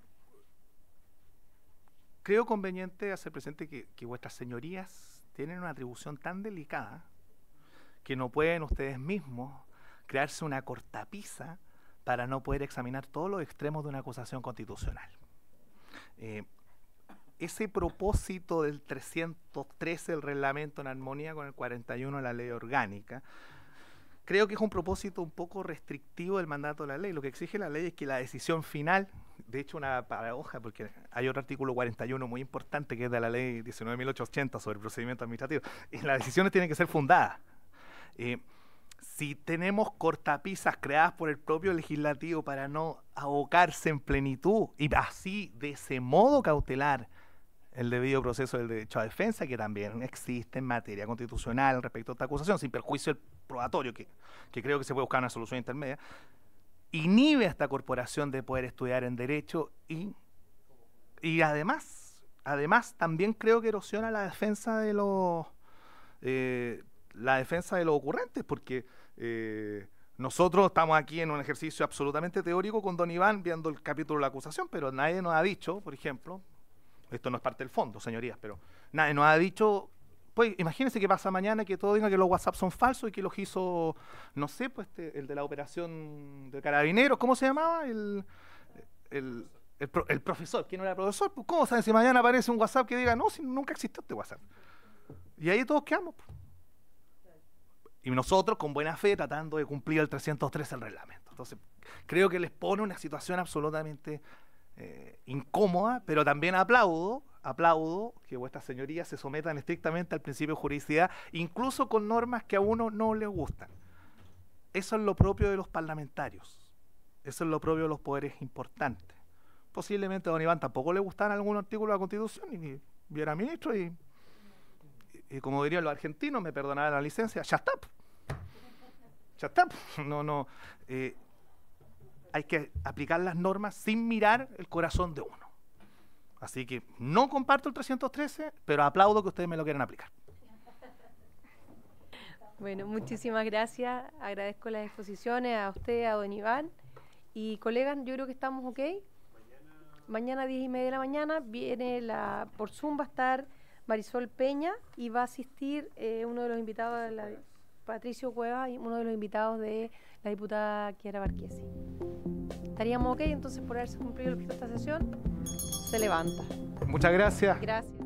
creo conveniente hacer presente que, vuestras señorías tienen una atribución tan delicada que no pueden ustedes mismos crearse una cortapisa para no poder examinar todos los extremos de una acusación constitucional. Eh, ese propósito del 313 del reglamento en armonía con el 41 de la ley orgánica, creo que es un propósito un poco restrictivo del mandato de la ley. Lo que exige la ley es que la decisión final, de hecho una paradoja, porque hay otro artículo 41 muy importante que es de la ley 19.880 sobre el procedimiento administrativo, las decisiones tienen que ser fundadas. Eh, si tenemos cortapisas creadas por el propio legislativo para no abocarse en plenitud y así de ese modo cautelar el debido proceso del derecho a defensa, que también existe en materia constitucional respecto a esta acusación, sin perjuicio del probatorio, que, creo que se puede buscar una solución intermedia, inhibe a esta corporación de poder estudiar en derecho y, y además, además también creo que erosiona la defensa de los eh, la defensa de los ocurrentes, porque eh, nosotros estamos aquí en un ejercicio absolutamente teórico con Don Iván viendo el capítulo de la acusación, pero nadie nos ha dicho, por ejemplo, esto no es parte del fondo, señorías, pero nadie nos ha dicho, pues imagínense qué pasa mañana que todo diga que los WhatsApp son falsos y que los hizo, no sé, pues este, el de la operación de carabineros, ¿cómo se llamaba? El, el, profesor, ¿quién era el profesor? Pues ¿cómo saben si mañana aparece un WhatsApp que diga, no, si nunca existió este WhatsApp? Y ahí todos quedamos. Pues. Y nosotros, con buena fe, tratando de cumplir el 303 del reglamento. Entonces, creo que les pone una situación absolutamente eh, incómoda, pero también aplaudo, aplaudo que vuestras señorías se sometan estrictamente al principio de juridicidad, incluso con normas que a uno no le gustan. Eso es lo propio de los parlamentarios, eso es lo propio de los poderes importantes. Posiblemente a don Iván tampoco le gustara algún artículo de la Constitución y, viera ministro y, y, como dirían los argentinos, me perdonará la licencia, ya está. Ya está. No, no. Eh, hay que aplicar las normas sin mirar el corazón de uno. Así que no comparto el 313, pero aplaudo que ustedes me lo quieran aplicar. Bueno, muchísimas gracias. Agradezco las exposiciones a usted, a don Iván. Y colegas, yo creo que estamos ok. Mañana a 10 y media de la mañana viene la, por Zoom va a estar Marisol Peña y va a asistir eh, uno de los invitados de la... Patricio Cueva, uno de los invitados de la diputada Kiara Barquesi. Estaríamos ok, entonces por haberse cumplido el de esta sesión, se levanta. Muchas gracias. Gracias.